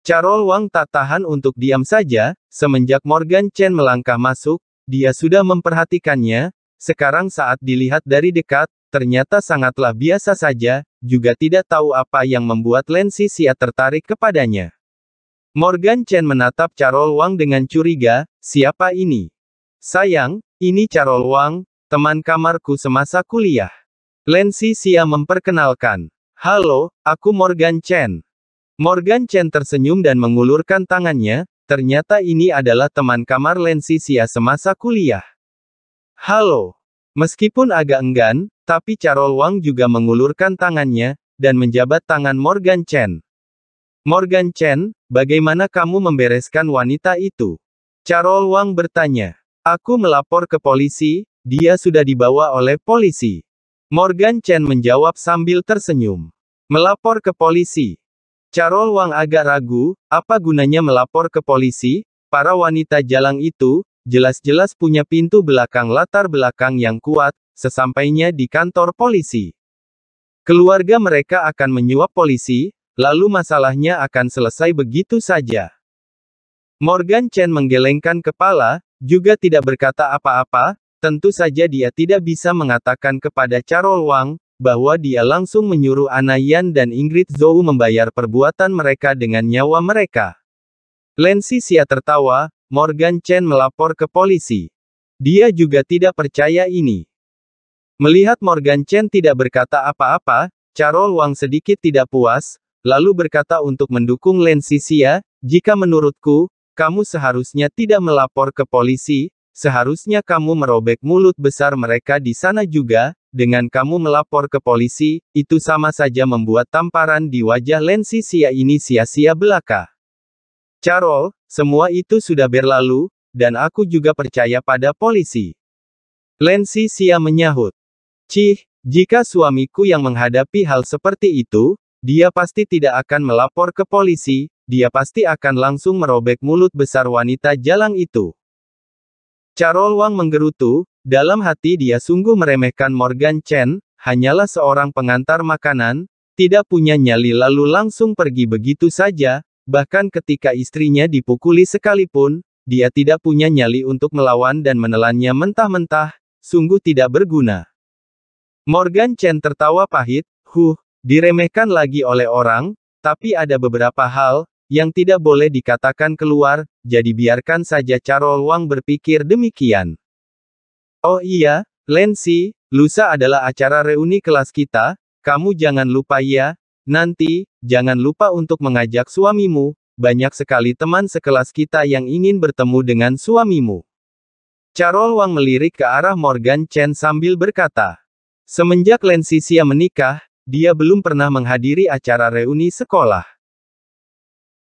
Carol Wang tak tahan untuk diam saja, semenjak Morgan Chen melangkah masuk, dia sudah memperhatikannya, sekarang saat dilihat dari dekat, ternyata sangatlah biasa saja, juga tidak tahu apa yang membuat Lensi Sia tertarik kepadanya. Morgan Chen menatap Carol Wang dengan curiga, siapa ini? Sayang, ini Carol Wang, teman kamarku semasa kuliah. Lensi Sia memperkenalkan. Halo, aku Morgan Chen. Morgan Chen tersenyum dan mengulurkan tangannya, ternyata ini adalah teman kamar Lensi Sia semasa kuliah. Halo. Meskipun agak enggan, tapi Carol Wang juga mengulurkan tangannya, dan menjabat tangan Morgan Chen. Morgan Chen, bagaimana kamu membereskan wanita itu? Carol Wang bertanya. Aku melapor ke polisi, dia sudah dibawa oleh polisi. Morgan Chen menjawab sambil tersenyum. Melapor ke polisi. Carol Wang agak ragu, apa gunanya melapor ke polisi, para wanita jalang itu, Jelas-jelas punya pintu belakang latar belakang yang kuat, sesampainya di kantor polisi. Keluarga mereka akan menyuap polisi, lalu masalahnya akan selesai begitu saja. Morgan Chen menggelengkan kepala, juga tidak berkata apa-apa, tentu saja dia tidak bisa mengatakan kepada Carol Wang, bahwa dia langsung menyuruh Anayan dan Ingrid Zhou membayar perbuatan mereka dengan nyawa mereka. Lensi Sia tertawa, Morgan Chen melapor ke polisi. Dia juga tidak percaya ini. Melihat Morgan Chen tidak berkata apa-apa, Carol Wang sedikit tidak puas, lalu berkata untuk mendukung Len Xixia, jika menurutku, kamu seharusnya tidak melapor ke polisi, seharusnya kamu merobek mulut besar mereka di sana juga, dengan kamu melapor ke polisi, itu sama saja membuat tamparan di wajah Len Xixia ini sia-sia belaka. Carol, semua itu sudah berlalu, dan aku juga percaya pada polisi. Lensi Sia menyahut. Cih, jika suamiku yang menghadapi hal seperti itu, dia pasti tidak akan melapor ke polisi, dia pasti akan langsung merobek mulut besar wanita jalang itu. Carol Wang menggerutu, dalam hati dia sungguh meremehkan Morgan Chen, hanyalah seorang pengantar makanan, tidak punya nyali lalu langsung pergi begitu saja, Bahkan ketika istrinya dipukuli sekalipun, dia tidak punya nyali untuk melawan dan menelannya mentah-mentah, sungguh tidak berguna. Morgan Chen tertawa pahit, huh, diremehkan lagi oleh orang, tapi ada beberapa hal, yang tidak boleh dikatakan keluar, jadi biarkan saja Carol Wang berpikir demikian. Oh iya, Lensi, lusa adalah acara reuni kelas kita, kamu jangan lupa ya, Nanti, jangan lupa untuk mengajak suamimu, banyak sekali teman sekelas kita yang ingin bertemu dengan suamimu. Carol Wang melirik ke arah Morgan Chen sambil berkata, Semenjak Lensisia menikah, dia belum pernah menghadiri acara reuni sekolah.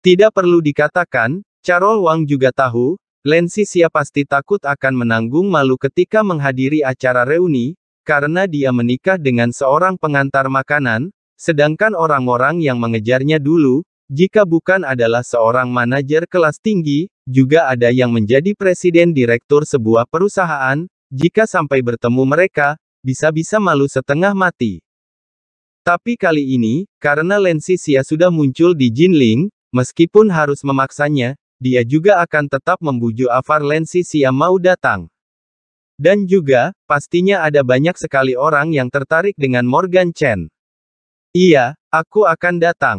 Tidak perlu dikatakan, Carol Wang juga tahu, Lensisia pasti takut akan menanggung malu ketika menghadiri acara reuni, karena dia menikah dengan seorang pengantar makanan, Sedangkan orang-orang yang mengejarnya dulu, jika bukan adalah seorang manajer kelas tinggi, juga ada yang menjadi presiden direktur sebuah perusahaan, jika sampai bertemu mereka, bisa-bisa malu setengah mati. Tapi kali ini, karena Lensi Sia sudah muncul di Jinling, meskipun harus memaksanya, dia juga akan tetap membujuk Afar Lensi Sia mau datang. Dan juga, pastinya ada banyak sekali orang yang tertarik dengan Morgan Chen. Iya, aku akan datang.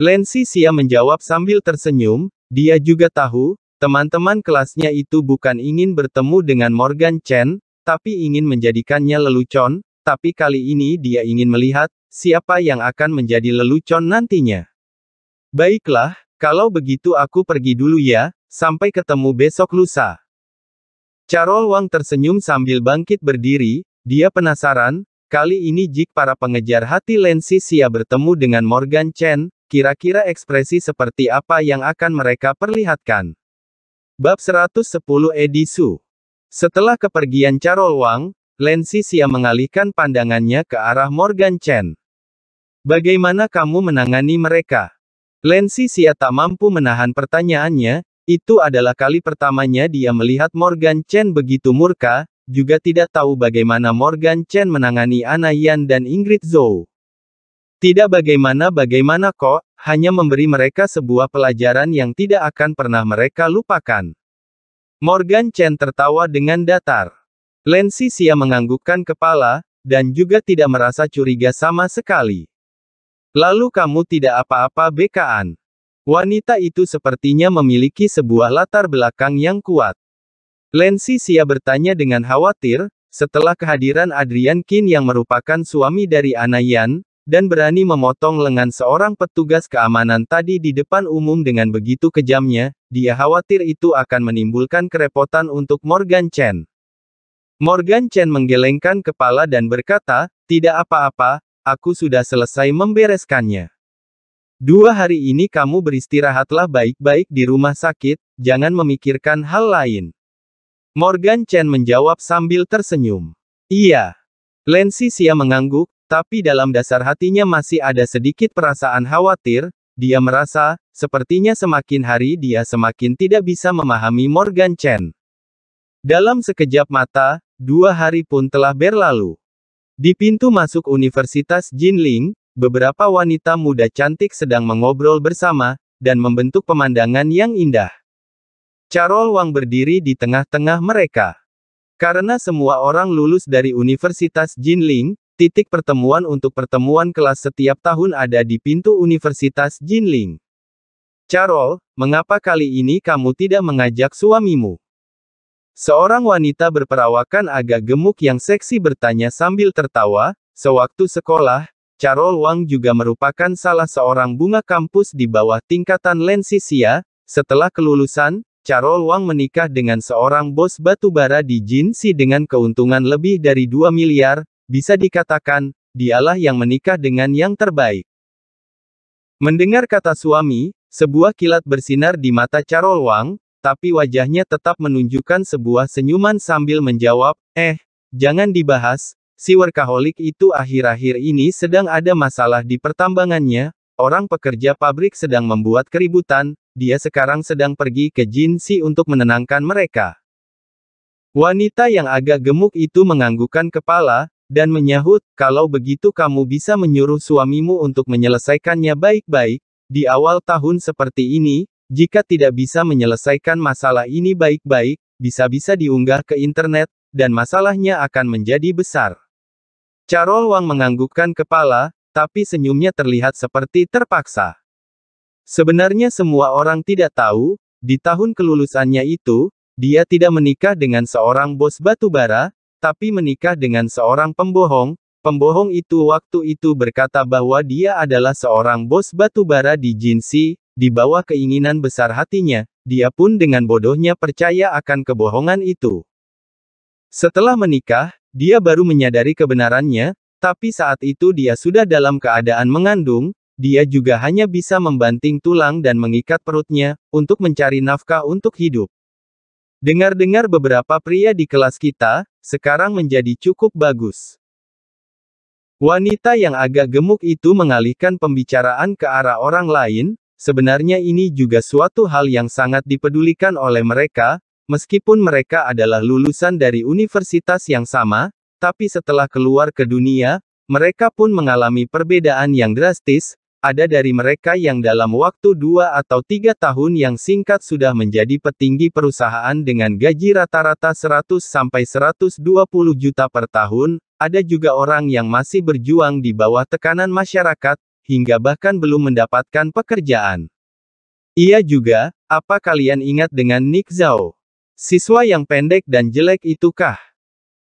Lensi Sia menjawab sambil tersenyum, dia juga tahu, teman-teman kelasnya itu bukan ingin bertemu dengan Morgan Chen, tapi ingin menjadikannya lelucon, tapi kali ini dia ingin melihat, siapa yang akan menjadi lelucon nantinya. Baiklah, kalau begitu aku pergi dulu ya, sampai ketemu besok lusa. Carol Wang tersenyum sambil bangkit berdiri, dia penasaran, Kali ini jik para pengejar hati Lensi Sia bertemu dengan Morgan Chen, kira-kira ekspresi seperti apa yang akan mereka perlihatkan. Bab 110 Edisu Setelah kepergian Carol Wang, Lensi Sia mengalihkan pandangannya ke arah Morgan Chen. Bagaimana kamu menangani mereka? Lensi Sia tak mampu menahan pertanyaannya, itu adalah kali pertamanya dia melihat Morgan Chen begitu murka, juga tidak tahu bagaimana Morgan Chen menangani Ana Yan dan Ingrid Zhou. Tidak bagaimana-bagaimana kok, hanya memberi mereka sebuah pelajaran yang tidak akan pernah mereka lupakan. Morgan Chen tertawa dengan datar. Lensi Sia menganggukkan kepala, dan juga tidak merasa curiga sama sekali. Lalu kamu tidak apa-apa bekaan. Wanita itu sepertinya memiliki sebuah latar belakang yang kuat. Lensi Sia bertanya dengan khawatir, setelah kehadiran Adrian Kin yang merupakan suami dari Anayan, dan berani memotong lengan seorang petugas keamanan tadi di depan umum dengan begitu kejamnya, dia khawatir itu akan menimbulkan kerepotan untuk Morgan Chen. Morgan Chen menggelengkan kepala dan berkata, tidak apa-apa, aku sudah selesai membereskannya. Dua hari ini kamu beristirahatlah baik-baik di rumah sakit, jangan memikirkan hal lain. Morgan Chen menjawab sambil tersenyum. Iya. Lensi Sia mengangguk, tapi dalam dasar hatinya masih ada sedikit perasaan khawatir, dia merasa, sepertinya semakin hari dia semakin tidak bisa memahami Morgan Chen. Dalam sekejap mata, dua hari pun telah berlalu. Di pintu masuk Universitas Jinling, beberapa wanita muda cantik sedang mengobrol bersama, dan membentuk pemandangan yang indah. Carol Wang berdiri di tengah-tengah mereka. Karena semua orang lulus dari Universitas Jinling, titik pertemuan untuk pertemuan kelas setiap tahun ada di pintu Universitas Jinling. Carol, mengapa kali ini kamu tidak mengajak suamimu? Seorang wanita berperawakan agak gemuk yang seksi bertanya sambil tertawa, sewaktu sekolah, Carol Wang juga merupakan salah seorang bunga kampus di bawah tingkatan Lensisia, setelah kelulusan, Carol Wang menikah dengan seorang bos batubara di Jinsi dengan keuntungan lebih dari 2 miliar, bisa dikatakan, dialah yang menikah dengan yang terbaik. Mendengar kata suami, sebuah kilat bersinar di mata Carol Wang, tapi wajahnya tetap menunjukkan sebuah senyuman sambil menjawab, eh, jangan dibahas, si workaholic itu akhir-akhir ini sedang ada masalah di pertambangannya, Orang pekerja pabrik sedang membuat keributan, dia sekarang sedang pergi ke Jin Si untuk menenangkan mereka. Wanita yang agak gemuk itu menganggukkan kepala, dan menyahut, kalau begitu kamu bisa menyuruh suamimu untuk menyelesaikannya baik-baik, di awal tahun seperti ini, jika tidak bisa menyelesaikan masalah ini baik-baik, bisa-bisa diunggah ke internet, dan masalahnya akan menjadi besar. Carol Wang menganggukkan kepala, tapi senyumnya terlihat seperti terpaksa. Sebenarnya semua orang tidak tahu, di tahun kelulusannya itu, dia tidak menikah dengan seorang bos batubara, tapi menikah dengan seorang pembohong, Pembohong itu waktu itu berkata bahwa dia adalah seorang bos batubara di Jinsi, di bawah keinginan besar hatinya, dia pun dengan bodohnya percaya akan kebohongan itu. Setelah menikah, dia baru menyadari kebenarannya, tapi saat itu dia sudah dalam keadaan mengandung, dia juga hanya bisa membanting tulang dan mengikat perutnya, untuk mencari nafkah untuk hidup. Dengar-dengar beberapa pria di kelas kita, sekarang menjadi cukup bagus. Wanita yang agak gemuk itu mengalihkan pembicaraan ke arah orang lain, sebenarnya ini juga suatu hal yang sangat dipedulikan oleh mereka, meskipun mereka adalah lulusan dari universitas yang sama, tapi setelah keluar ke dunia, mereka pun mengalami perbedaan yang drastis, ada dari mereka yang dalam waktu dua atau tiga tahun yang singkat sudah menjadi petinggi perusahaan dengan gaji rata-rata 100 sampai 120 juta per tahun, ada juga orang yang masih berjuang di bawah tekanan masyarakat, hingga bahkan belum mendapatkan pekerjaan. Ia juga, apa kalian ingat dengan Nick Zhao? Siswa yang pendek dan jelek itukah?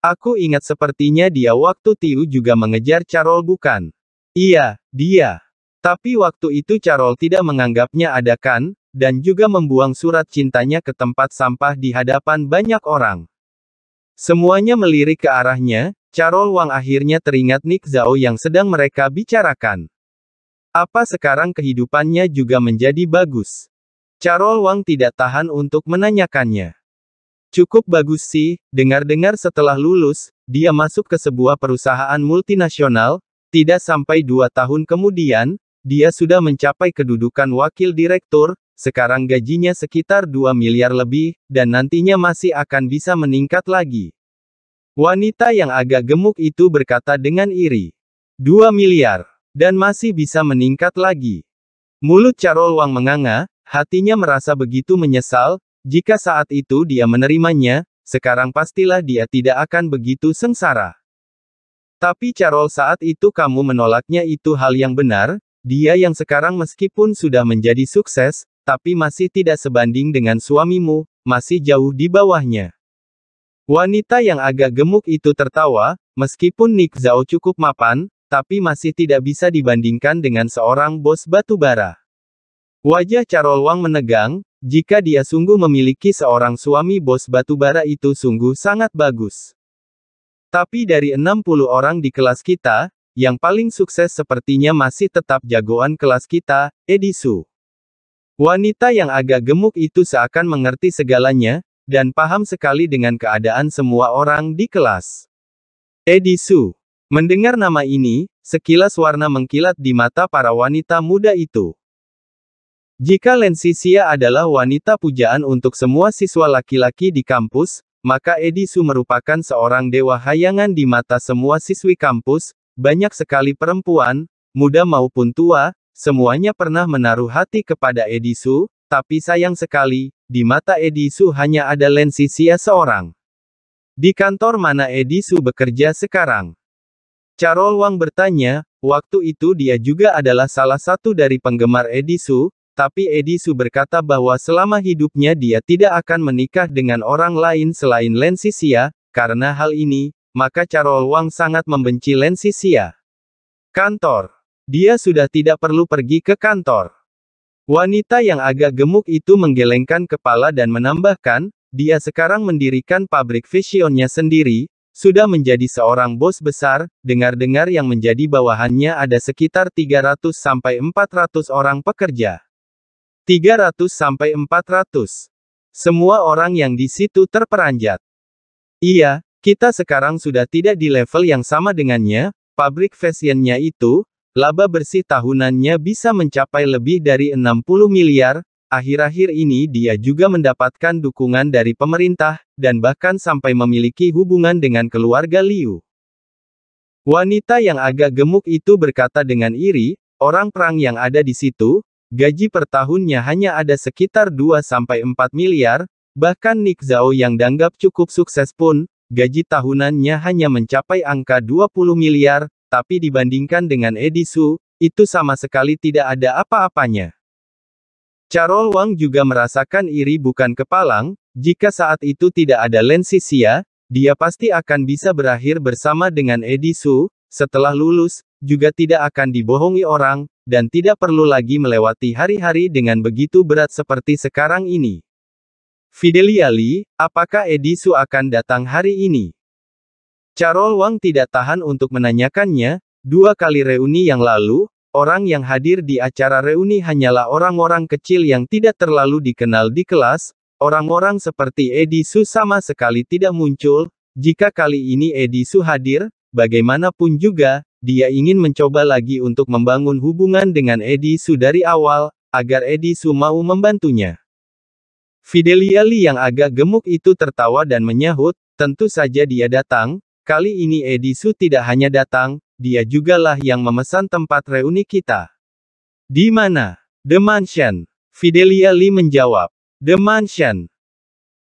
Aku ingat sepertinya dia waktu Tiu juga mengejar Carol bukan? Iya, dia. Tapi waktu itu Carol tidak menganggapnya ada kan, dan juga membuang surat cintanya ke tempat sampah di hadapan banyak orang. Semuanya melirik ke arahnya, Carol Wang akhirnya teringat Nick Zhao yang sedang mereka bicarakan. Apa sekarang kehidupannya juga menjadi bagus? Carol Wang tidak tahan untuk menanyakannya. Cukup bagus sih, dengar-dengar setelah lulus, dia masuk ke sebuah perusahaan multinasional, tidak sampai dua tahun kemudian, dia sudah mencapai kedudukan wakil direktur, sekarang gajinya sekitar 2 miliar lebih, dan nantinya masih akan bisa meningkat lagi. Wanita yang agak gemuk itu berkata dengan iri. 2 miliar, dan masih bisa meningkat lagi. Mulut Carol Wang menganga, hatinya merasa begitu menyesal, jika saat itu dia menerimanya, sekarang pastilah dia tidak akan begitu sengsara. Tapi Carol saat itu kamu menolaknya itu hal yang benar, dia yang sekarang meskipun sudah menjadi sukses, tapi masih tidak sebanding dengan suamimu, masih jauh di bawahnya. Wanita yang agak gemuk itu tertawa, meskipun Nick Zhao cukup mapan, tapi masih tidak bisa dibandingkan dengan seorang bos batubara. Wajah Carol Wang menegang, jika dia sungguh memiliki seorang suami bos batubara itu sungguh sangat bagus. Tapi dari 60 orang di kelas kita, yang paling sukses sepertinya masih tetap jagoan kelas kita, Edisu. Wanita yang agak gemuk itu seakan mengerti segalanya, dan paham sekali dengan keadaan semua orang di kelas. Edisu. Mendengar nama ini, sekilas warna mengkilat di mata para wanita muda itu. Jika Lensisia adalah wanita pujaan untuk semua siswa laki-laki di kampus, maka Edisu merupakan seorang dewa hayangan di mata semua siswi kampus, banyak sekali perempuan, muda maupun tua, semuanya pernah menaruh hati kepada Edisu, tapi sayang sekali, di mata Edisu hanya ada Lensisia seorang. Di kantor mana Edisu bekerja sekarang? Carol Wang bertanya, waktu itu dia juga adalah salah satu dari penggemar Edisu, tapi su berkata bahwa selama hidupnya dia tidak akan menikah dengan orang lain selain Lensisia, karena hal ini, maka Carol Wang sangat membenci Lensisia. Kantor. Dia sudah tidak perlu pergi ke kantor. Wanita yang agak gemuk itu menggelengkan kepala dan menambahkan, dia sekarang mendirikan pabrik visionnya sendiri, sudah menjadi seorang bos besar, dengar-dengar yang menjadi bawahannya ada sekitar 300-400 orang pekerja. 300 sampai 400. Semua orang yang di situ terperanjat. Iya, kita sekarang sudah tidak di level yang sama dengannya, pabrik fashionnya itu, laba bersih tahunannya bisa mencapai lebih dari 60 miliar, akhir-akhir ini dia juga mendapatkan dukungan dari pemerintah, dan bahkan sampai memiliki hubungan dengan keluarga Liu. Wanita yang agak gemuk itu berkata dengan iri, orang perang yang ada di situ, Gaji per tahunnya hanya ada sekitar 2-4 miliar, bahkan Nick Zhao yang dianggap cukup sukses pun, gaji tahunannya hanya mencapai angka 20 miliar, tapi dibandingkan dengan Edisu, itu sama sekali tidak ada apa-apanya. Carol Wang juga merasakan iri bukan kepalang, jika saat itu tidak ada Lensi Sia, dia pasti akan bisa berakhir bersama dengan Edisu, setelah lulus, juga tidak akan dibohongi orang, dan tidak perlu lagi melewati hari-hari dengan begitu berat seperti sekarang ini. Fidelia Lee, apakah Edisu akan datang hari ini? Carol Wang tidak tahan untuk menanyakannya, dua kali reuni yang lalu, orang yang hadir di acara reuni hanyalah orang-orang kecil yang tidak terlalu dikenal di kelas, orang-orang seperti Edisu sama sekali tidak muncul, jika kali ini Edisu hadir, bagaimanapun juga, dia ingin mencoba lagi untuk membangun hubungan dengan Edi Su dari awal, agar Edi Su mau membantunya. Fidelia Li yang agak gemuk itu tertawa dan menyahut, tentu saja dia datang, kali ini Edi Su tidak hanya datang, dia juga lah yang memesan tempat reuni kita. Di mana? The Mansion. Fidelia Li menjawab. The Mansion.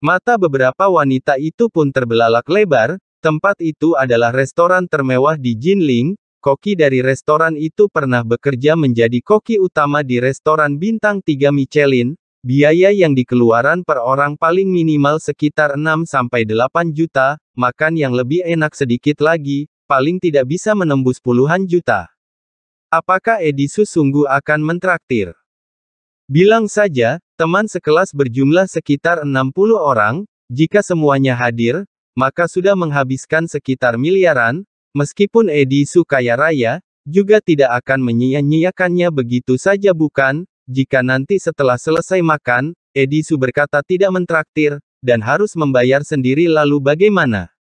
Mata beberapa wanita itu pun terbelalak lebar, tempat itu adalah restoran termewah di Jinling, koki dari restoran itu pernah bekerja menjadi koki utama di restoran bintang 3 Michelin, biaya yang dikeluaran per orang paling minimal sekitar 6-8 juta, makan yang lebih enak sedikit lagi, paling tidak bisa menembus puluhan juta. Apakah Edisus sungguh akan mentraktir? Bilang saja, teman sekelas berjumlah sekitar 60 orang, jika semuanya hadir, maka sudah menghabiskan sekitar miliaran, Meskipun Edi Sukaya Raya, juga tidak akan menyia-nyiakannya begitu saja bukan, jika nanti setelah selesai makan, Edi Su berkata tidak mentraktir, dan harus membayar sendiri lalu bagaimana?